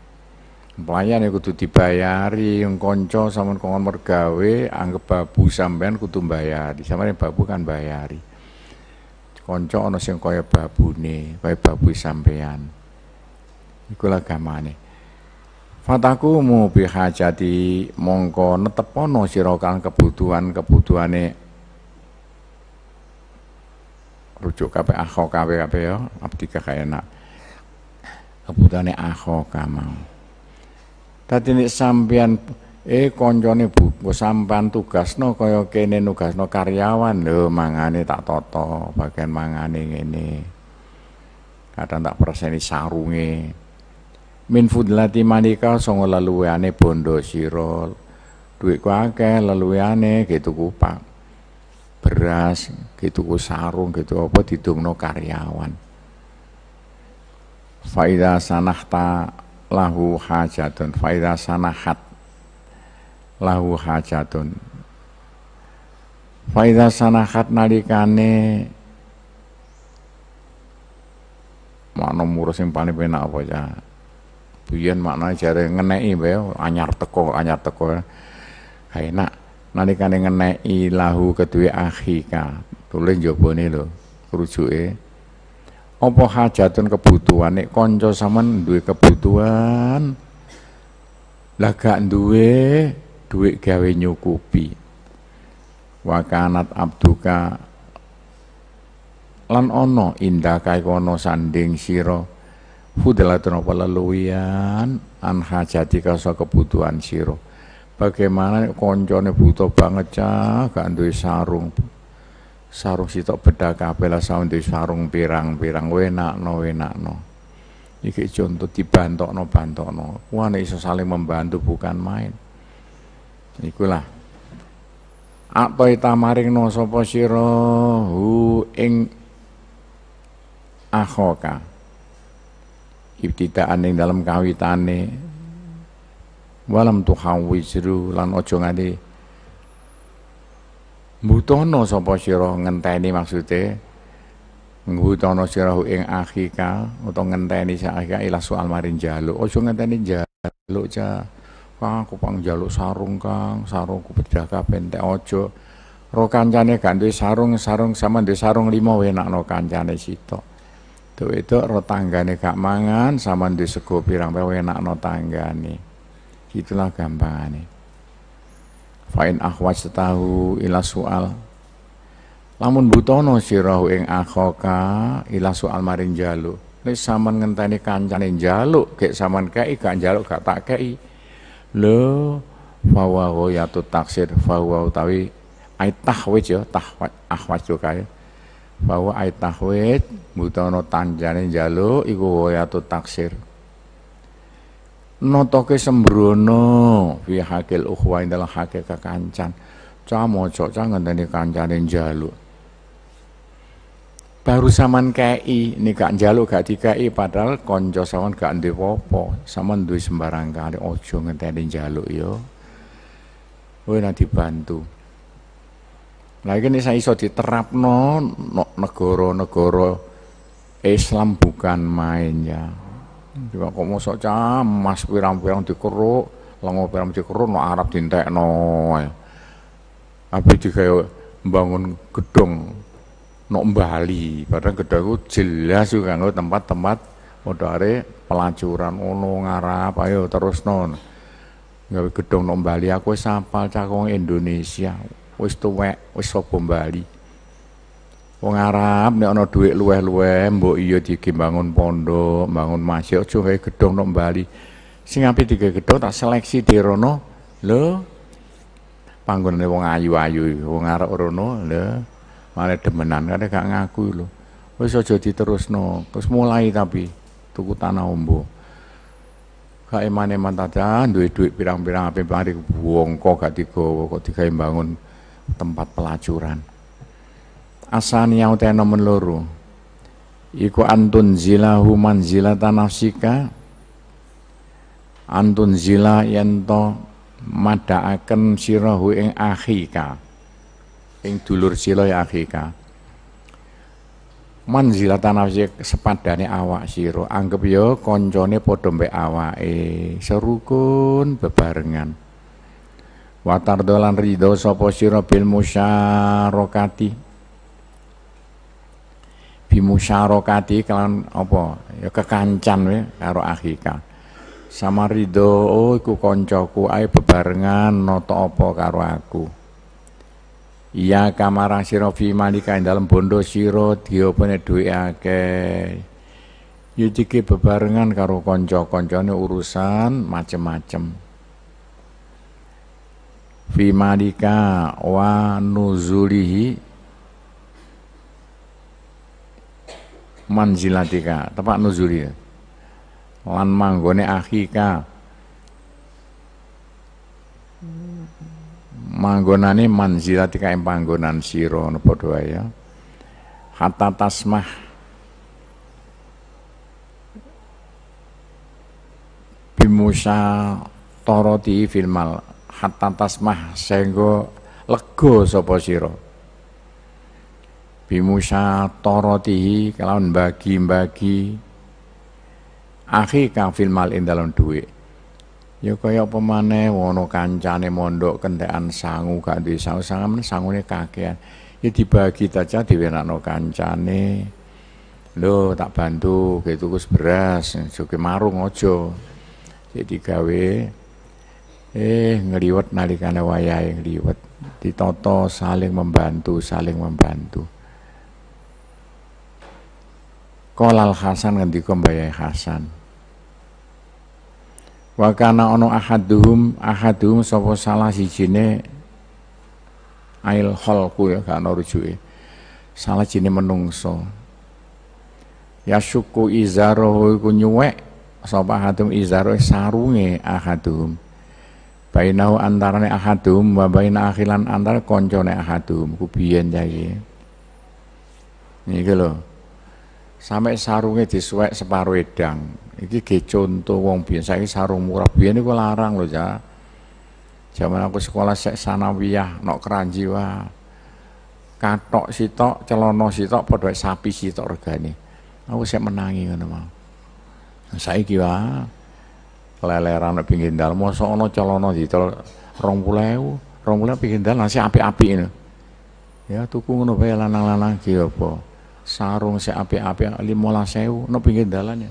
pelayan yang kudu dibayari yang konco sama kongon mergawe anggap babu sampean kudu bayari sama babu kan bayari konco ono sing kaya ne, kaya babu sampean ikulah gamane fataku mu bihajati mongko netepono sirokan kebutuhan kebutuhane rujuk kape akho kape kape yo, ya, abdi kakek enak kebutuhane akho kamau Dadi nek sampean eh Bu, sampan sampean no koyo kene no karyawan lho mangane tak toto, bagian mangane ngene. Kadang tak perseni sarunge. Min fudlati manika sanga laluweane bondo sira. Duitku akeh laluweane gitu kupak. beras, gitu ku sarung, gitu apa no karyawan. Faida sanahta lahu hajatun faida sanahat lahu hajatun faida sanahat nalikane makna murus yang paling penak apa ya biyen makna jari ngenei bae anyar teko anyar teko hai nak nalikane ngenei lahu kedua akhika tulen jawabannya lo, rujuke opo hajatun kebutuhan nek kanca sampean duwe kebutuhan lah gak duwe duit gawe nyukupi Wakanat abduka lan ono indah kae kono sanding siro, hudelatun apa leluwian an hajati kasa kebutuhan siro. bagaimana koncone butuh banget cah gak duwe sarung sarung sitok beda kapela saun di sarung pirang-pirang wenak no wenak no iki contoh dibantok no bantok no wah iso saling membantu bukan main ikulah atoi tamaring no sopo siro hu ing ahoka, ibtidaan ing dalam kawitane walam tuhang wijru lan ojo ngati Butono sapa sira ngenteni maksude mbutuhno sira ing akhika atau ngenteni sak akhika ila soal marin jaluk Ojo ngenteni jaluk ca Kang aku pang jaluk sarung Kang, sarungku bedah kapen ojo. Ro kancane gak duwe sarung, sarung sama duwe sarung lima wenakno kancane sitok. Duwe itu ro tanggane gak mangan sama duwe sego pirang wae wenakno tanggane. Itulah gampangane. Fain akhwat setahu ila soal. Lamun butono sirahu ing akhoka ila soal maring jaluk. Nek saman ngenteni kancane jalu, kek saman kei gak jalu, gak tak kei. lo fawawo yatu taksir fawa utawi ai tahwij ya tahwaj akhwat juga ya Fawa ai tahwij butono tanjane jalu, iku yatu taksir notoke sembrono fi hakil ukhwa indal hakil kekancan cah mojo cah ngenteni kancane njaluk baru saman kei gak njaluk gak dikei padahal konco saman gak ndek popo saman duwe sembarang kali ojo ngenteni njaluk yo kowe nek dibantu Nah iki nek iso diterapno no, negara-negara Islam bukan main ya juga kok mosok camas pirang-pirang dikeruk lengo pirang dikeruk no Arab dintekno api digawe bangun gedung nok Bali padahal gedung itu jelas juga nggak tempat-tempat modare pelacuran ono ngarap ayo terus non nggak gedung nok Bali aku sampal cakung Indonesia wis tuwek wis sapa Bali Wong Arab nek ana dhuwit luweh-luweh mbok iya iki bangun pondok, bangun masjid aja kae gedhong Bali. Sing apik tiga gedhong tak seleksi dirono. Lho. Panggonane wong ayu-ayu, wong Arab rono, lho. Malah demenan kare gak ngaku lho. Wis aja diterusno. Terus mulai tapi tuku tanah ombo. Gak eman-eman duit duit pirang-pirang apik yang wong kok gak digawa kok digawe bangun tempat pelacuran yau teh nomen loro iku antun zilahu manzilata nafsika antun zila yento madaaken sirahu ing akhika ing dulur sila ya akhika manzilata nafsika sepadane awak sira anggap yo ya konjone padha mbek awake serukun bebarengan watardolan ridho sopo sira bil rokati kati kalan apa ya kekancan we karo akhika sama ridho oh iku koncoku ayo bebarengan noto apa karo aku Iya kamarang siro fi dalam dalem bondo sira diopene dhuwit akeh yudike ya, bebarengan karo konco ini urusan macem-macem fimadika wa nuzulihi manzilatika tempat nuzuli lan manggone akhika manggonane manzilatika ing panggonan nopo napa ya hatta tasmah bimusa toroti filmal hatta tasmah senggo lega sopo siro Bimusa torotihi kelawan bagi-bagi akhi kang fil mal ing dalem dhuwit ya kaya wono kancane mondok kentekan sangu gak di sangu sangu sangune kakean ya dibagi saja no kancane lo tak bantu gitu kus beras suke marung ojo. jadi gawe eh ngeliwet nalikane wayai ngeliwet ditoto saling membantu saling membantu Kolal Hasan ngendika mbayai Hasan. Wa ono ahaduhum ahaduhum sopo salah si cine ail holku ya kana rujuke. Salah jine menungso. Ya syuku izarahu iku nyuwek ahadum izaro sarunge ahadum bainahu antarane ahadum wa baina akhilan antar koncone ahadum ku biyen ya iki sampai sarungnya disuwek separuh edang. ini ge contoh wong pin saya sarung murah itu gue larang loh ya Zaman aku sekolah sek sanawiyah nok keranji wae. Katok sitok, celono sitok podoi sapi sitok regane. Aku sek menangi kan mau. Nah, saya kira leleran di pinggir dal soalnya ana di tol rompulau 20.000 pinggir dal nasi api ini, Ya tukung ngono lanang-lanang ki apa sarung si api-api limola sewu no pinggir dalannya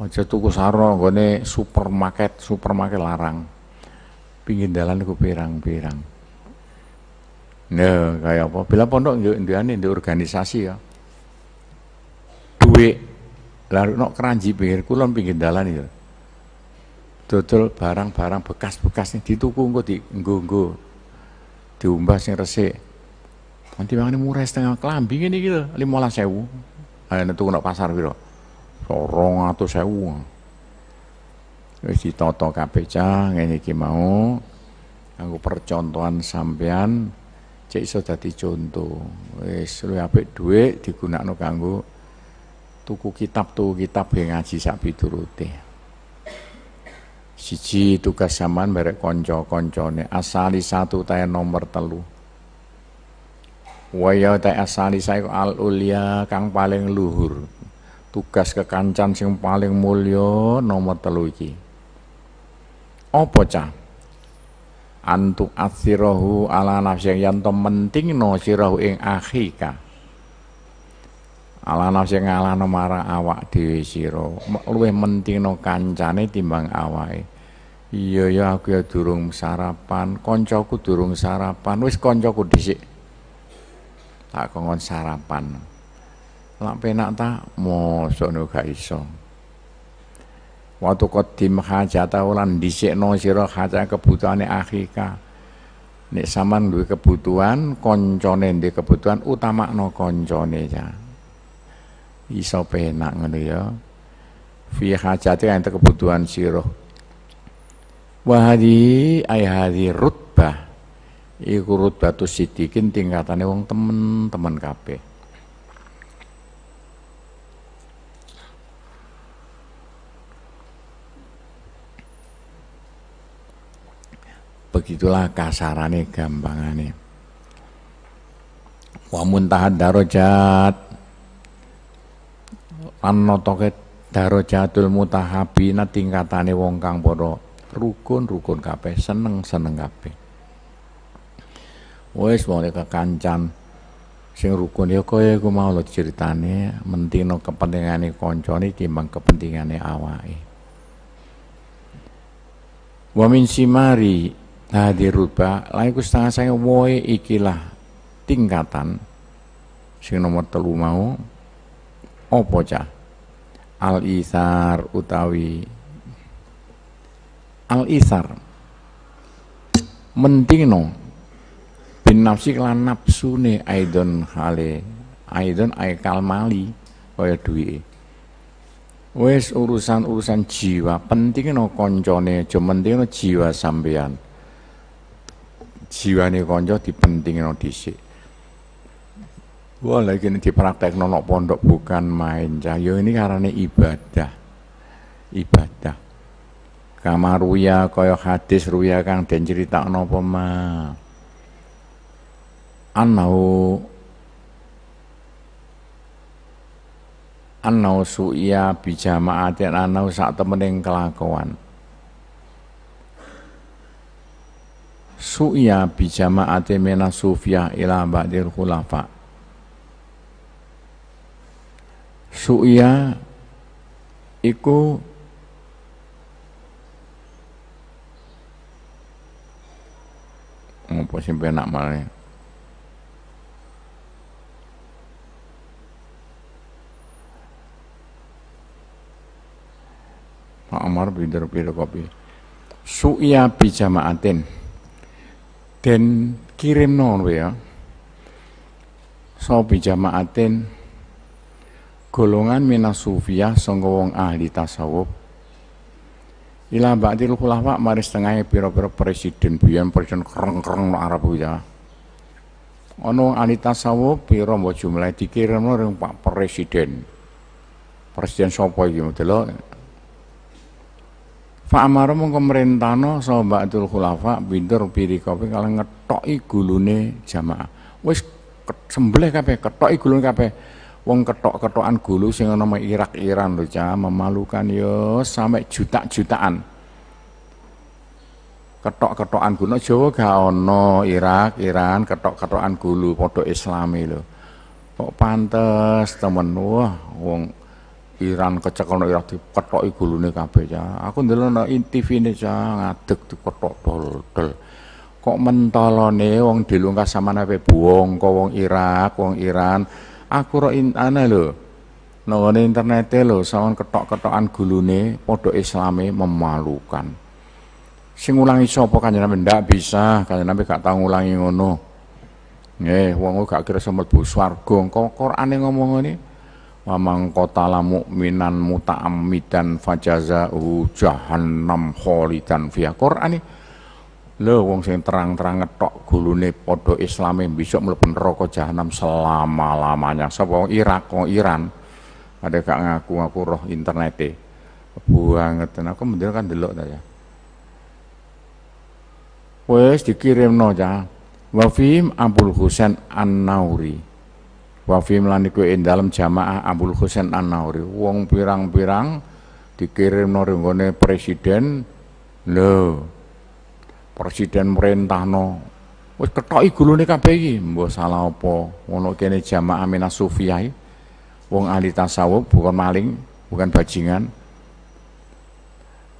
aja tuku sarung ne supermarket supermarket larang pinggir dalan gue pirang-pirang ne nah, kayak apa bila pondok nduane di organisasi ya duit lalu no keranji pinggir kulon pinggir dalan itu ya. Total barang-barang bekas-bekas ini dituku gue di nggo diumbah sing resik Nanti bangunnya murah setengah kelambi ini gitu, lima lah sewu. Ayo nanti kena pasar gitu. Sorong atau sewu. Wis ditoto kabeh cah ngene mau kanggo percontohan sampean cek iso dadi conto. Wis luwih apik dhuwit digunakno kanggo tuku kitab tuku kitab ge ngaji sak piturute. Siji tugas sampean barek kanca-kancane asali satu tayen nomor telu. Waya asali saya al ulia kang paling luhur. Tugas kekancan sing paling mulio nomor telu iki. opo cah? antuk asirahu ala nafsi yang penting no sirahu ing akhika. Ala nafsi no marang awak siro luwe penting no kancane timbang awai Iya ya aku ya durung sarapan, koncoku durung sarapan, wis koncoku disik tak kongon sarapan lak penak ta mosok no gak iso waktu kodim hajata ulan no siro haja kebutuhane akhika nek saman duwe kebutuhan koncone di kebutuhan no koncone ya iso penak ngene ya fi hajati yang kebutuhan siro. wahadi ayahadi ay rutbah iku batu sidikin tingkatane wong temen-temen kape. Begitulah kasarane gampangane. Wa muntahad darajat lan toget darajatul mutahabina tingkatane wong kang bodoh, rukun-rukun kape, seneng-seneng kape wis wong kekancan sing rukun ya kowe iku mau lho ceritane mentino kepentingane konconi timbang kepentingan awake awai. min simari tadi rupa, laiku setengah saya woe ikilah tingkatan sing nomor telu mau opo cah al isar utawi al isar mentingno nafsi lan ne aidon hale aidon aikal mali kaya duwi Wes urusan-urusan jiwa penting no koncone cuma penting no jiwa sampean di penting no dhisik gua lagi ini dipraktek nonok pondok bukan main cahyo ya ini karena ibadah ibadah kamar ruya koyok hadis ruya kang dan cerita nopo mah annahu anau su'ya bijama'atin annahu sak temening kelakuan su'ya bijama'atin mena sufya ila ba'dil khulafa su'ya iku ngopo sing penak malah Omar bintur biru kopi. Su'ya Aten, Den kirim non ya. So bijamaatin golongan minas sufiah sangka wong ahli tasawuf ila ba'dil khulafa mari setengah pira-pira presiden biyen presiden kereng-kereng no Arab ya ana ahli tasawuf pira mbok jumlah dikirimno ring Pak Presiden Presiden sapa iki delok Fa'amara mongko merintano Ba'dul khulafa bidur piri kopi kala ngetoki gulune jamaah. Wis sembelih kabeh ketoki gulune kabeh. Wong ketok-ketokan gulu sing ana Irak-Iran lho cah memalukan yo sampe juta-jutaan. Ketok-ketokan gulu Jawa gak ana Irak, Iran ketok-ketokan gulu padha islami lho. Kok pantes temen wah wong Iran kecekono Irak diketoki gulune kabeh ya. Aku ndelok tv ini ya ngadeg diketok dol-dol. Kok mentolone wong dilungkas sama nape buong kok wong Irak, wong Iran. Aku ro ana lho. Nongone internete lho sawon ketok-ketokan gulune padha islame memalukan. Sing ulangi sapa kanjeng Nabi ndak bisa, kanjeng Nabi gak tau ngulangi ngono. Nggih, wong gak kira semel bu swarga. Kok Qur'ane ngomong ngene wa man qatala mu'minan muta'ammidan fajazahu jahannam kholidan fiha Quran lho wong sing terang-terang ngetok gulune padha islame besok mlebu neraka jahanam selama-lamanya sapa wong Irak wong Iran ada gak ngaku aku roh internete ngeten aku mendel kan delok ta ya wis dikirimno ya wa fihim Abul Husain An-Nauri Wafim fi mlaniku ing jamaah Abul Husain An-Nauri wong pirang-pirang dikirim nggone presiden lho presiden merintahno wis ketoki gulune kabeh iki mbok salah apa ngono kene jamaah mina sufiyah wong ahli tasawuf bukan maling bukan bajingan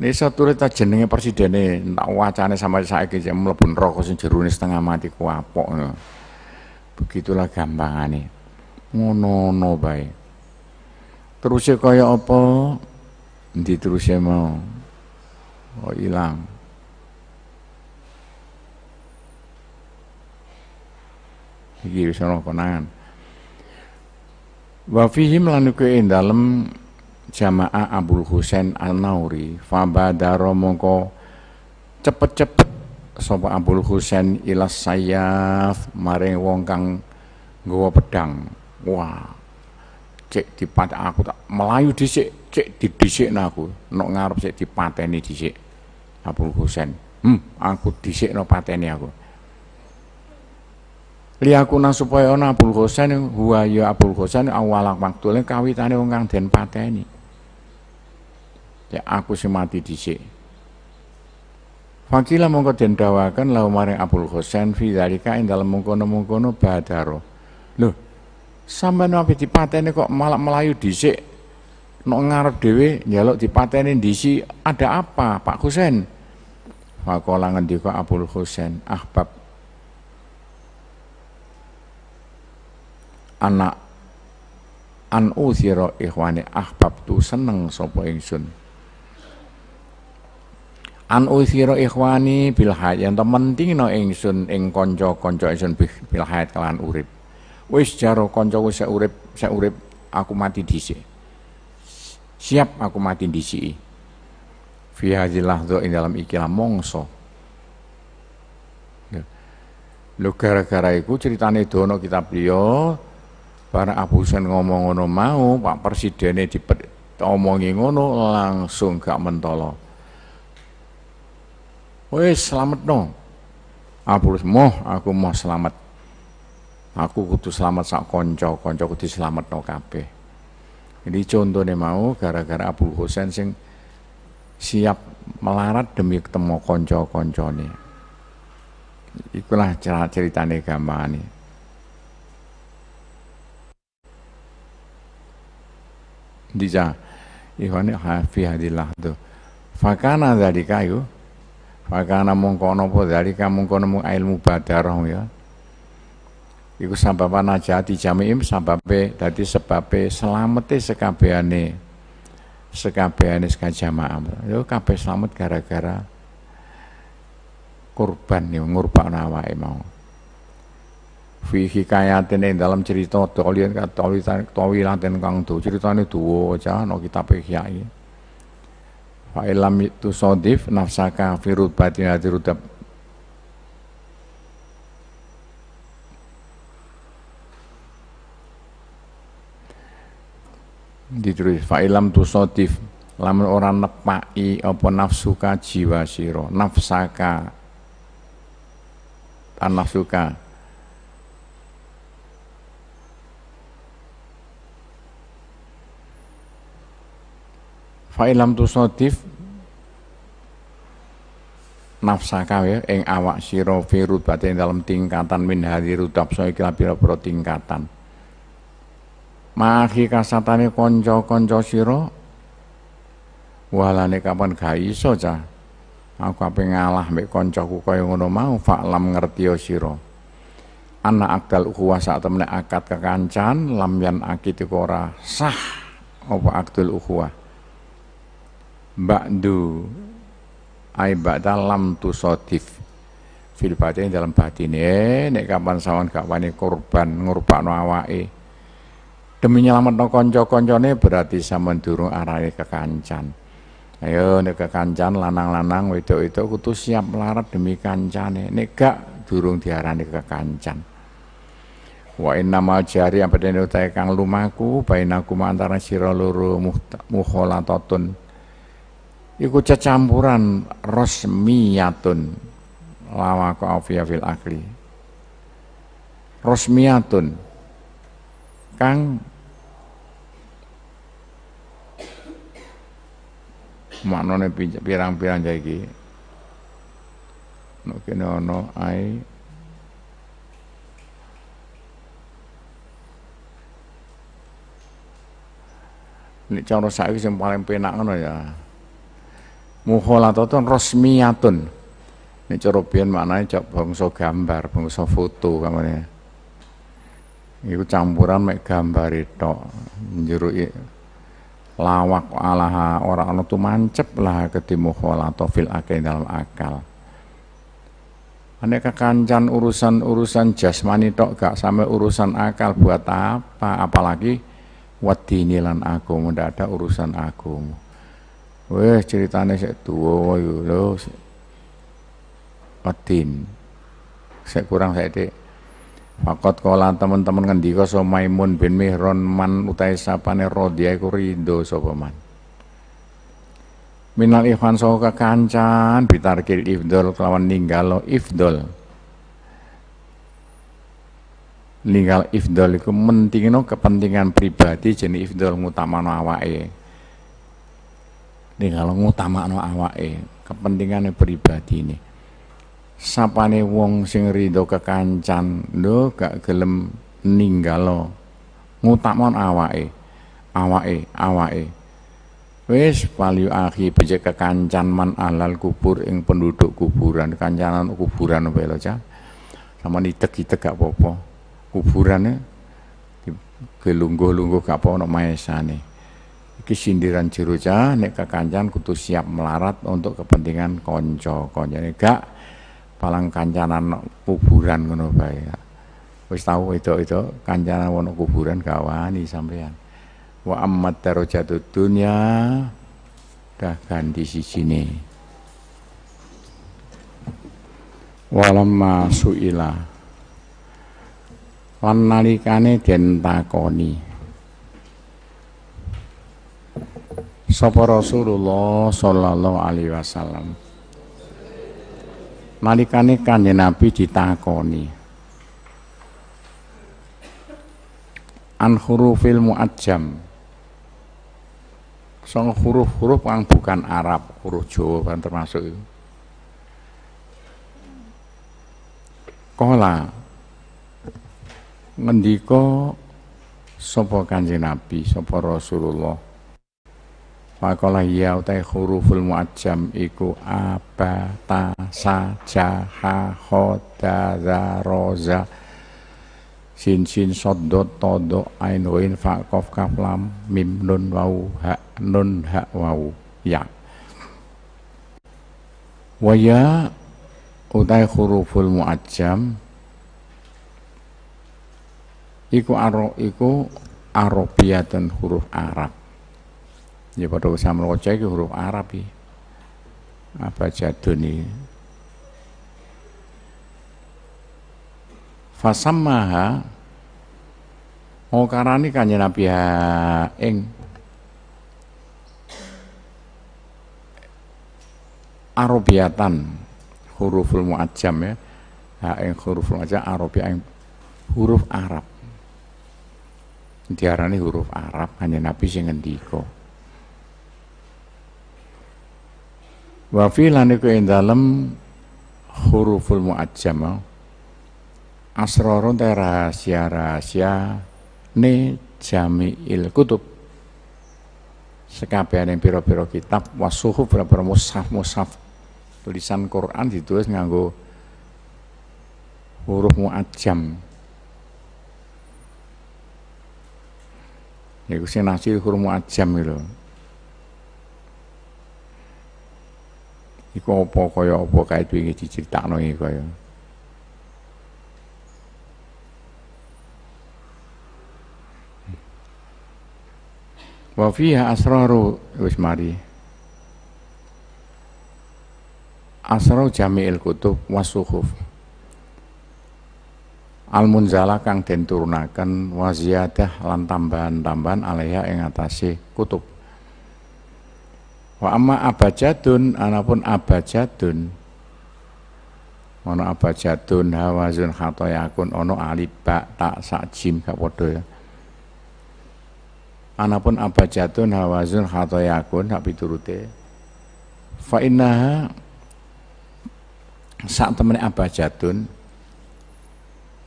ini satu rita jenenge presiden ini, tak wacane sama saya kejam melebun rokok sing jeruni setengah mati kuapok. Begitulah Begitulah gampangannya ngono-ngono bae. Teruse kaya apa? terus ya mau? oh ilang. Iki wis ana konangan. Wa fihim lan dalam dalem jamaah Abul Husain Al nauri fabadara mongko cepet-cepet sapa Abul Husain ilas sayaf maring wong kang nggawa pedang Wah, cek di aku tak melayu dhisik, cek di didhisikno aku, nok ngarep cek di pateni dhisik. Abul Husain. Hmm, aku dhisikno pateni aku. li aku nang supaya ana Abul Husain huwa ya Abul Husain awalak maktule kawitane wong kang den pateni. ya aku sing mati dhisik. Fakila mongko den lau maring Abul Husain fi dalam ing dalem mengkono no badaro. Loh, Sampai nabi dipateni kok malah melayu dicek, Nok ngarep dewe, di ya dipateni disi, ada apa Pak Kusen? Husain? di kok Abul Kusen, ahbab. Anak an uthira ikhwani ahbab tu seneng sopo ingsun. An uthira ikhwani bil hayat yen temen ingsun ing konco-konco ingsun bil hayat kelan urip wis jaro koncoku sek urip sek urip aku mati dhisik siap aku mati dhisiki fi hadzal lahdha ing dalam ikilah mongso ya. Lho gara-gara iku ceritane dono kita beliau para Abu Sen ngomong ngono mau Pak Presidennya omongi ngono langsung gak mentolo. Wes selamat dong. No. Abu moh aku mau selamat. Aku kudu selamat sak konco, konco kudu selamat no kape Ini contohnya mau gara-gara Abu Hussein sing siap melarat demi ketemu konco-konco nih. Ikulah cerita ceritanya gambar nih. Dija, ihwani hafi hadilah tuh. Fakana dari kayu, fakana mungkono po dari kamu mongkono ilmu badarong ya iku sampai sababa najati jami'im tadi dadi sebabe selamete sekabehane sekabehane sekajamaah yo kabeh selamat gara-gara kurban yo ngurbakno nawa mau fihi kaya ing dalam cerita tolian katolitan tawilaten kang cerita ni duwa cah ana kita kiai fa ilam itu sodif nafsaka fi rubatin hadirudab ditulis fa'ilam tusotif lamun orang nepai apa nafsuka jiwa siro nafsaka tan nafsuka fa'ilam tusotif nafsaka ya ing awak siro firut batin dalam tingkatan min hadiru rutab so ikla pira tingkatan Mahi kasatane konco konco siro walane kapan ga iso cah. Aku ape ngalah konco ku kaya ngono mau faklam ngerti siro. Anak akdal ukhuwah saat temne akad kekancan lam yan akid ora sah apa akdul ukhuwah. Ba'du ay ba'da lam tu fil batin dalam batin eh, nek kapan sawan gak wani korban ngurbakno e demi nyelamat no konco-koncone berarti sama durung ke Kancan. ayo ke Kancan, lanang-lanang wedok itu kutu siap melarat demi kancane Ini gak durung diarani Kancan. wa inna ma jari berdiri dene utai kang lumaku bainaku antara luru muhola totun. iku cecampuran rosmiyatun lawaka afia fil akli rosmiyatun kang maknane pirang-pirang saiki. Nek kene ana ai Nek cara saiki sing paling penak ngono ya. Mukhalatatun resmiyatun. Nek cara biyen maknane cak bangsa gambar, bangsa foto kamane. Iku campuran mek gambar itu, i lawak alaha orang ana tu mancep lah ketimu kholatah fil akal dalam akal aneka kancan urusan-urusan jasmani tok gak sampai urusan akal buat apa apalagi wati nilan aku ndak ada urusan aku. weh ceritanya saya tua, yo lho wadin saya kurang dek Pakot kola teman-teman ngendika so Maimun bin Mihron man utai sapane Rodia iku rindo sapa man. Minal ikhwan so kekancan bitarkil ifdol kelawan ninggal lo ifdol. Ninggal ifdol iku mentingno kepentingan pribadi jenis ifdol ngutamano awake. Ninggal ngutamano awake, kepentingane pribadi ini sapane wong sing rido kekancan do, gak gelem ninggalo mon awae awae awae Wes paliu akhi bejek kekancan man alal kubur ing penduduk kuburan kancanan kuburan wae lho cah sama nitek-nitek gak popo, kuburannya kuburane gelungguh-lungguh gak apa ana maesane iki sindiran jero cah nek kekancan kudu siap melarat untuk kepentingan konco kancane gak palang kancanan kuburan ngono bae. Wis tau itu-itu kancanan wono kuburan gawani sampean. Wa ammat darajatut dunya dah ganti ne. Walamma suila lan nalikane den takoni sapa Rasulullah sallallahu alaihi wasallam nalikane Kanjeng Nabi ditakoni. An hurufil muajjam. Song huruf-huruf yang bukan Arab, huruf Jawa kan termasuk itu. Kola ngendiko sapa Kanjeng Nabi, sapa Rasulullah Makalah ya utai huruful muajam iku apa ta sa ja ha ho da za ro za sin sin sod do to do ain wain fa kof kaf lam mim nun wau ha nun ha wau ya waya utai huruful muajam iku aro iku Arabiatan huruf Arab Ya pada usah meloce itu huruf Arab ya Apa jadun iki? maha, ngkarani oh, kanya Nabi ing Arabiatan huruful muajam ya ha ing huruful muajam arobiatan ing huruf Arab diarani huruf Arab hanya Nabi sing ngendika wa fi lan huruful muajjamah asrarun ta rahasia-rahasia ne jami'il kutub yang pira-pira kitab wasuhuf pira musaf musaf tulisan Quran ditulis nganggo huruf muajjam, ya sing nasi huruf muajjam gitu. Iku apa kaya apa kae wingi diceritakno iki kaya. Wa fiha asraru wis mari. Asrar jami'il kutub wasuhuf. Al munzala kang den turunaken waziyadah lan tambahan-tambahan alaiha ing atase kutub. Wa amma abajadun, anapun abajadun. Ono abajadun, hawazun, khatoyakun, ono alibak, tak, sajim jim, gak podo ya. Anapun abajadun, hawazun, khatoyakun, tak piturute. Fa innaha, sak temene abajadun,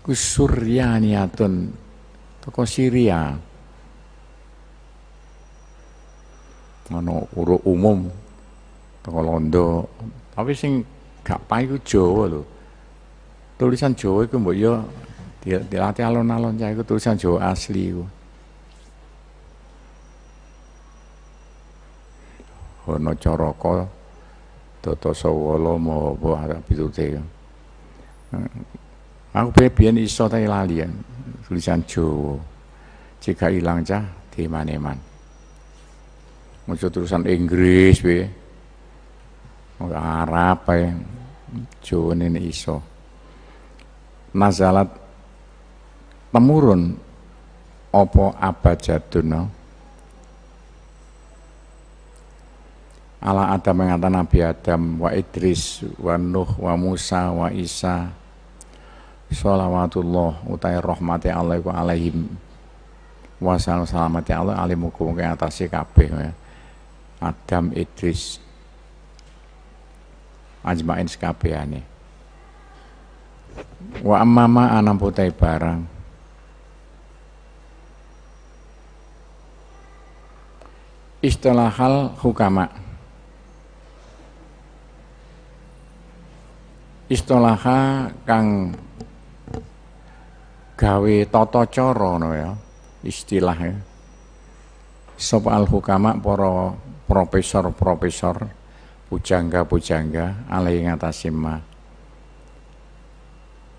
kusuryaniatun, toko Syria. ngono uruk umum teko londo tapi sing gak ku Jawa lho tulisan Jawa iku mbok ya dilatih alon-alon cah iku tulisan Jawa asli iku ana toto tata sawala maha arep pitute eh, aku biyen iso ta lali tulisan Jawa jika ilang cah di maneman Muncul tulisan Inggris piye. Arab ae. Jawane ini iso. Nazalat temurun Opo apa abajaduna Allah Adam mengatakan Nabi Adam wa Idris wa Nuh wa Musa wa Isa sholawatullah utai rahmati Allah wa alaihim wa salamati Allah alimukum ke atasi kabeh ya. Adam Idris ajmain sekabehane wa amama anam putai barang Istilah hal hukama istilah kang gawe toto coro no ya istilahnya Soal al hukama poro profesor-profesor, pujangga-pujangga, alai ngatasi ma.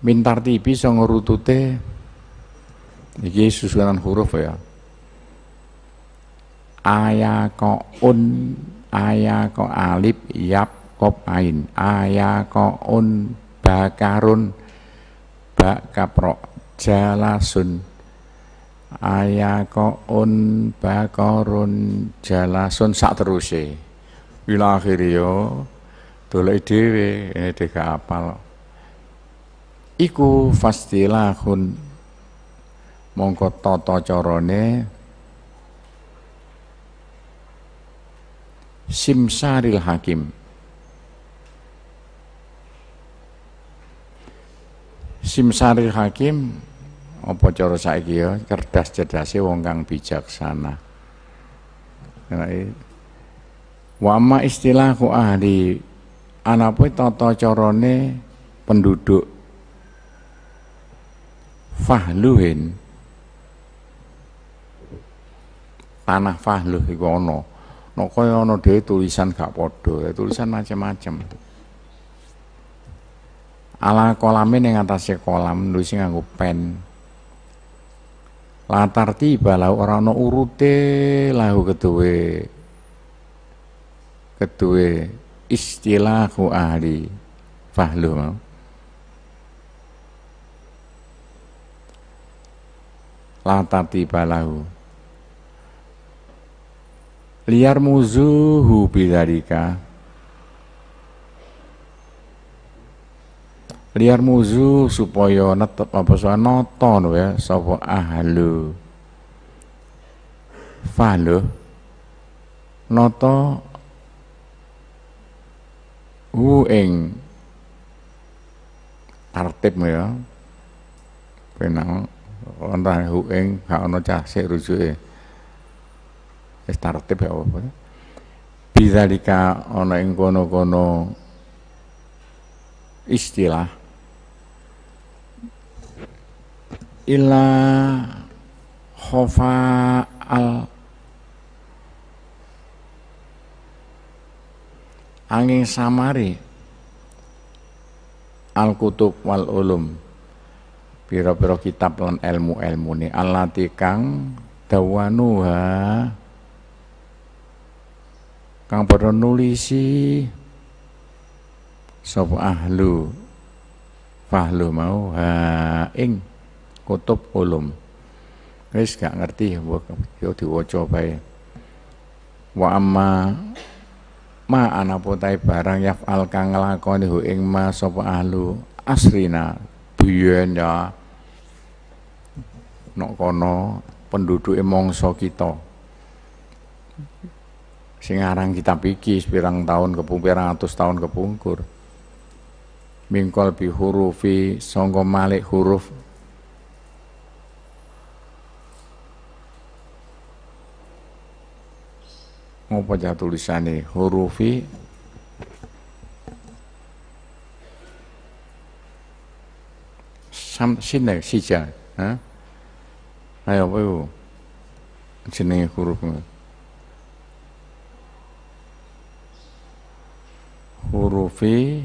Mintar tibi ngurutute, ini susunan huruf ya. Ayako un, ayako yap, kop, ain. Ayako un, bakarun, bakaprok, jalasun, ayakoun bakorun jalasun sak terusé bila akhiré dhewe ngene dhewe apal iku fastilahun mongko tata carane simsaril hakim simsaril hakim apa cara saiki ya cerdas cerdasnya wong kang bijaksana nah, wama istilahku ahli anapa tata carane penduduk fahluhin tanah fahluh iku ana no kaya ana dhewe tulisan gak padha ya, tulisan macam-macam ala kolamin yang atasnya kolam nulisnya nganggo pen latar tiba lau orang no urute lahu keduwe keduwe istilahku ahli fahlu mau latar tiba lahu liar muzuhu bidarika liar muzu supaya netep apa soal noton ya sopo ahlu falo noto ueng ing ya penang ontah ueng kau no ana casik rujuke wis ya apa bisa ono ing kono-kono istilah ila khofa al angin samari al kutub wal ulum piro-piro kitab lan ilmu-ilmu ni allati kang dawanuha kang padha nulisi sapa ahlu fahlu mau ha ing kutub ulum wis gak ngerti yo diwaca bae wa amma ma anapotai barang al kang lakoni hu ing ma sapa ahlu asrina biyen ya nok kono penduduke mangsa kita sing aran kita iki pirang tahun kepungkur ratus tahun kepungkur mingkol bi hurufi sangka malik huruf ngopo cah tulisane hurufi sam sini sija ha ayo bu sini huruf hurufi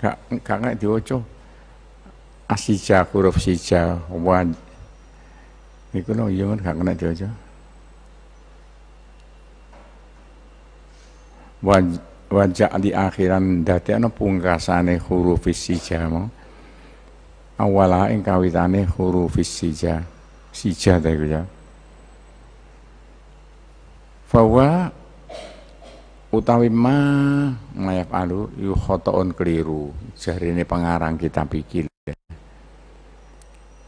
gak gak diwaca asija huruf sija wad niku nang iya, yo gak kena waj wajak di akhiran dati ana pungkasane huruf sija mau awala ing kawitane huruf sija sija ta iku ya fawa utawi ma mayaf alu yu khotoon keliru jarine pengarang kita bikin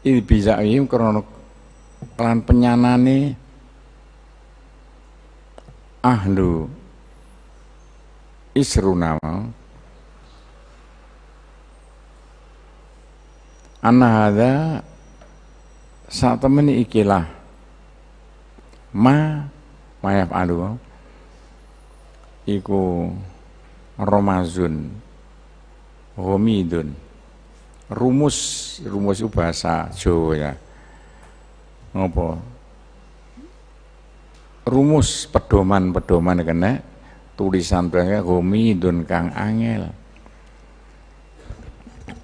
ini bisa ini krana penyana penyanane ahlu isruna anak ada saat temen ikilah ma mayap alu iku romazun homidun rumus rumus itu bahasa Jawa ya ngopo rumus pedoman pedoman kena tulisan tulisannya gomi dun kang angel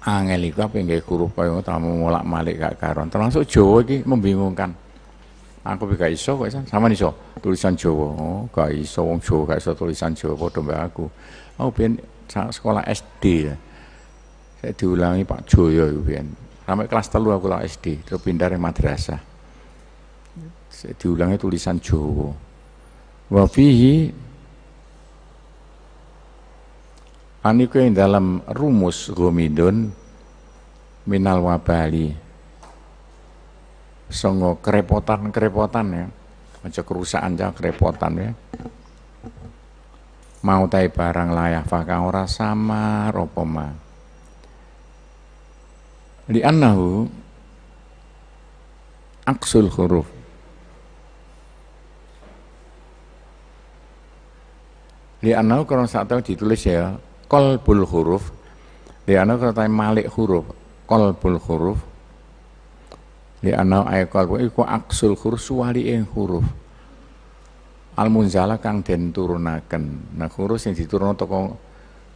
angel itu apa yang gak huruf payo tamu mulak malik gak karon termasuk Jawa ini membingungkan aku bisa iso kok sama nih so tulisan Jawa oh, gak iso wong Jawa gak iso tulisan Jawa bodoh mbak aku aku pengen sekolah SD ya saya diulangi Pak Joyo Yubian ramai kelas telu aku lah SD pindah ke madrasah saya diulangi tulisan Jowo wafihi aniku yang dalam rumus gomidun minal wabali songo kerepotan kerepotan ya macam kerusakan aja kerepotan ya mau tay barang layak ya, fakang ora sama ropoma li'annahu aksul huruf li'annahu kalau saat tahu ditulis ya kol kolbul huruf li'annahu kalau tanya malik huruf kol kolbul huruf li'annahu ayat kolbul iku aksul huruf suwali huruf al munzala kang den turunaken nah huruf yang diturunkan toko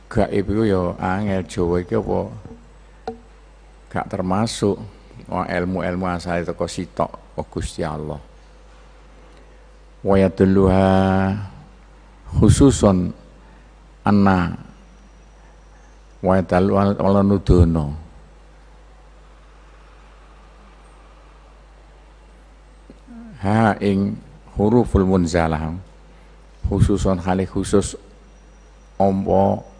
gaib itu ya angel Jawa itu apa gak termasuk wah ilmu-ilmu asal itu sitok oh Gusti Allah wa yadulluha khususon anna wa yadulluha nudono ha ing huruful munzalah khususon khali khusus ombo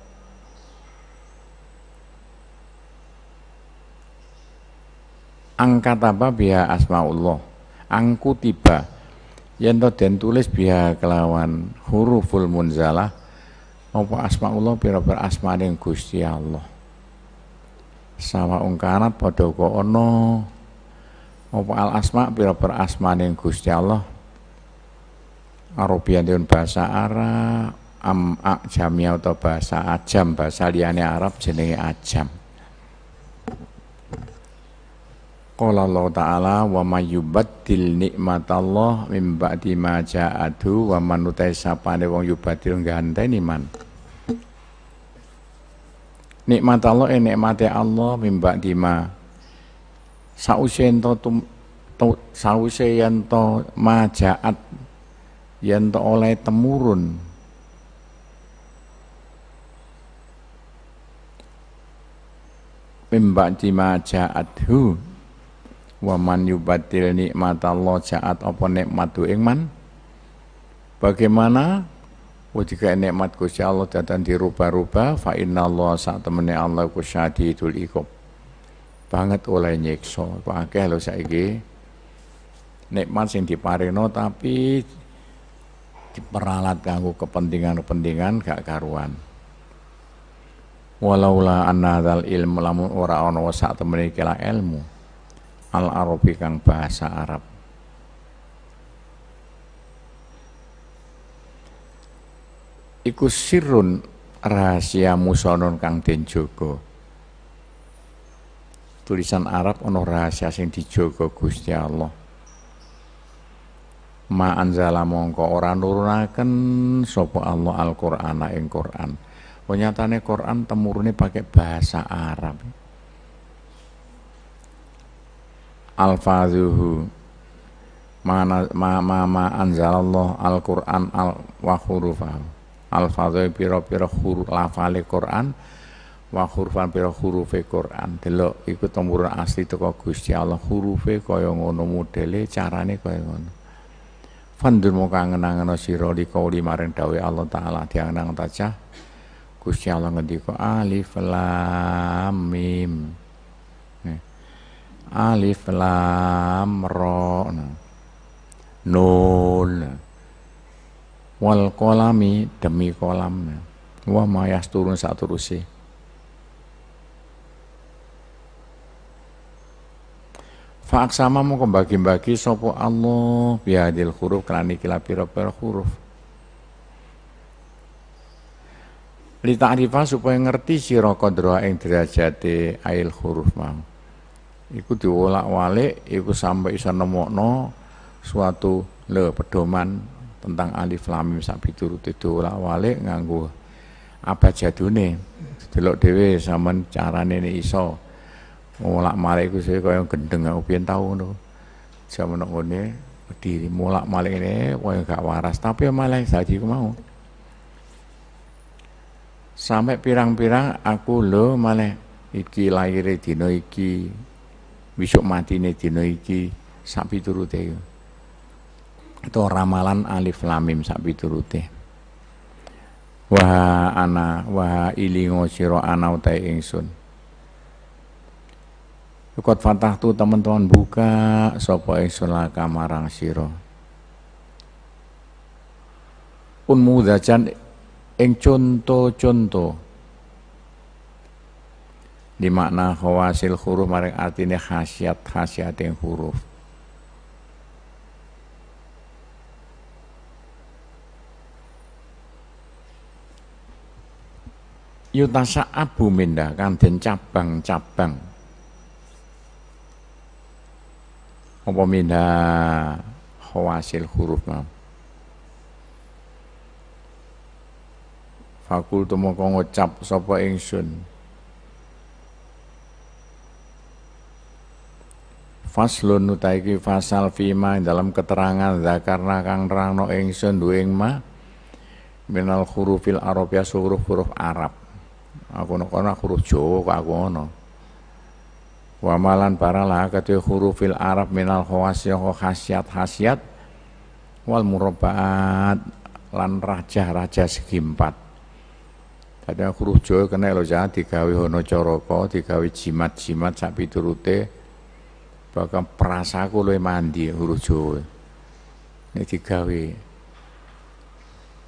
Angkat apa biha asmaullah angku tiba yen den tulis biha kelawan huruful munzalah apa asmaullah pira-pira asmane Gusti Allah sawa ungkana padha ko ana apa al asma pira-pira asmane Gusti Allah Arabian bahasa Arab am jamia atau bahasa ajam bahasa liyane Arab jenenge ajam Qala Allah Ta'ala wa mayyubaddil nikmatallah min ba'di ma ja'atu wa man utai sapane wong yubadil ngganteni man. Nikmat Allah e eh nikmate Allah min ba'di ma sause ento sause ento majaat to oleh temurun min ba'di ma ja'athu wa man yubatil Allah jaat apa nikmat ing man bagaimana jika nikmat Gusti Allah datang dirubah-rubah fa innallaha sak temene Allah ku syadidul iqab banget oleh nyiksa akeh lho saiki nikmat sing diparino tapi diperalat kanggo kepentingan-kepentingan gak karuan walaula anna dal ilmu lamun ora ono sak temene kira ilmu al arabi kang bahasa Arab iku sirun rahasia musonon kang den tulisan Arab ono rahasia sing dijogo Gusti Allah ma anzala mongko ora nurunaken sapa Allah Al-Qur'ana ing Qur'an. Wonyatane Qur'an temurune pakai bahasa Arab. alfazuhu mana ma ma ma anzalallah alquran al wa hurufahu alfazu piro piro huruf lafale Quran wa hurufan pira hurufe Quran delok iku temurun asli teko Gusti Allah hurufe kaya ngono modele carane kaya ngono Fandur muka ngenang-ngenang sira likauli maring dawuh Allah taala dianang tajah Gusti Allah ngendika alif lam mim Alif lam ro nah. nun nah. wal kolami demi kolam nah. wa mayas turun satu rusi sama mau kembagi-bagi sopo Allah biadil huruf kerani kila pira huruf. Lita arifah supaya ngerti siro kodroa yang derajati ail huruf mau iku diwolak-walik iku sampai iso nemokno suatu le pedoman tentang alif lam mim sak piturute diwolak-walik nganggo apa jadune delok dhewe sampean carane ne iso ngolak-malik iku kau kaya gendeng aku piyen tau ngono jaman ngene berdiri molak-malik ini kaya gak waras tapi ya malah saji ku mau sampai pirang-pirang aku lo malah iki lahir dino iki besok matine dino iki turute, turute itu ramalan alif lamim sapi turute. Wah ana wah ilingo siro ana utai ingsun Kut fatah tu teman-teman buka sapa ingsun kamarang siro Unmu dajan ing conto-conto di makna khawasil huruf mereka artinya khasiat khasiat yang huruf yutasa abu minda dan cabang-cabang apa minda khawasil huruf mam Fakultu mongko ngucap sapa ingsun Faslun utaiki fasal fima dalam keterangan zakarna kang rangno ingsun duwe dueng ma minal hurufil arabia suruh huruf Arab. Aku ana huruf Jawa aku ono wamalan malan paralah kate hurufil Arab minal khawasiyah khasiat-khasiat wal murabbaat lan raja raja segi empat. Kadang huruf Jawa kena lho jadi digawe hono coroko, digawe jimat-jimat sapi turute bahkan prasaku luwih mandi huruf Jawa. ini digawe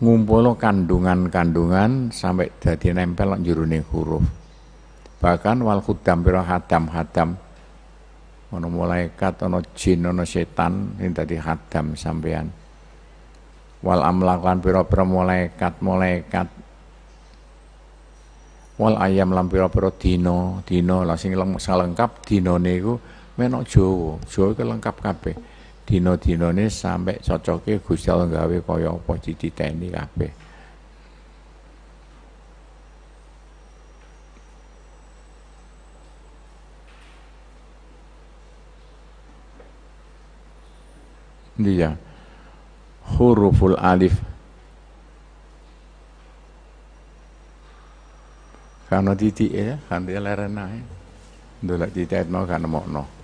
ngumpul kandungan-kandungan sampai jadi nempel nih huruf. Bahkan wal khudam pira hadam-hadam ana malaikat ana jin no setan ini tadi hadam sampean. Wal amlakan pira-pira malaikat-malaikat wal ayam lam pira-pira dino dina lah sing lengkap tino iku menok Jawa. Jawa ke lengkap kabeh. Dino-dinone sampe cocoke Gusti Allah gawe kaya apa dititeni kabeh. Iya. Huruful alif karena titik ya, kan dia leren naik. titi titik no, kan mokno.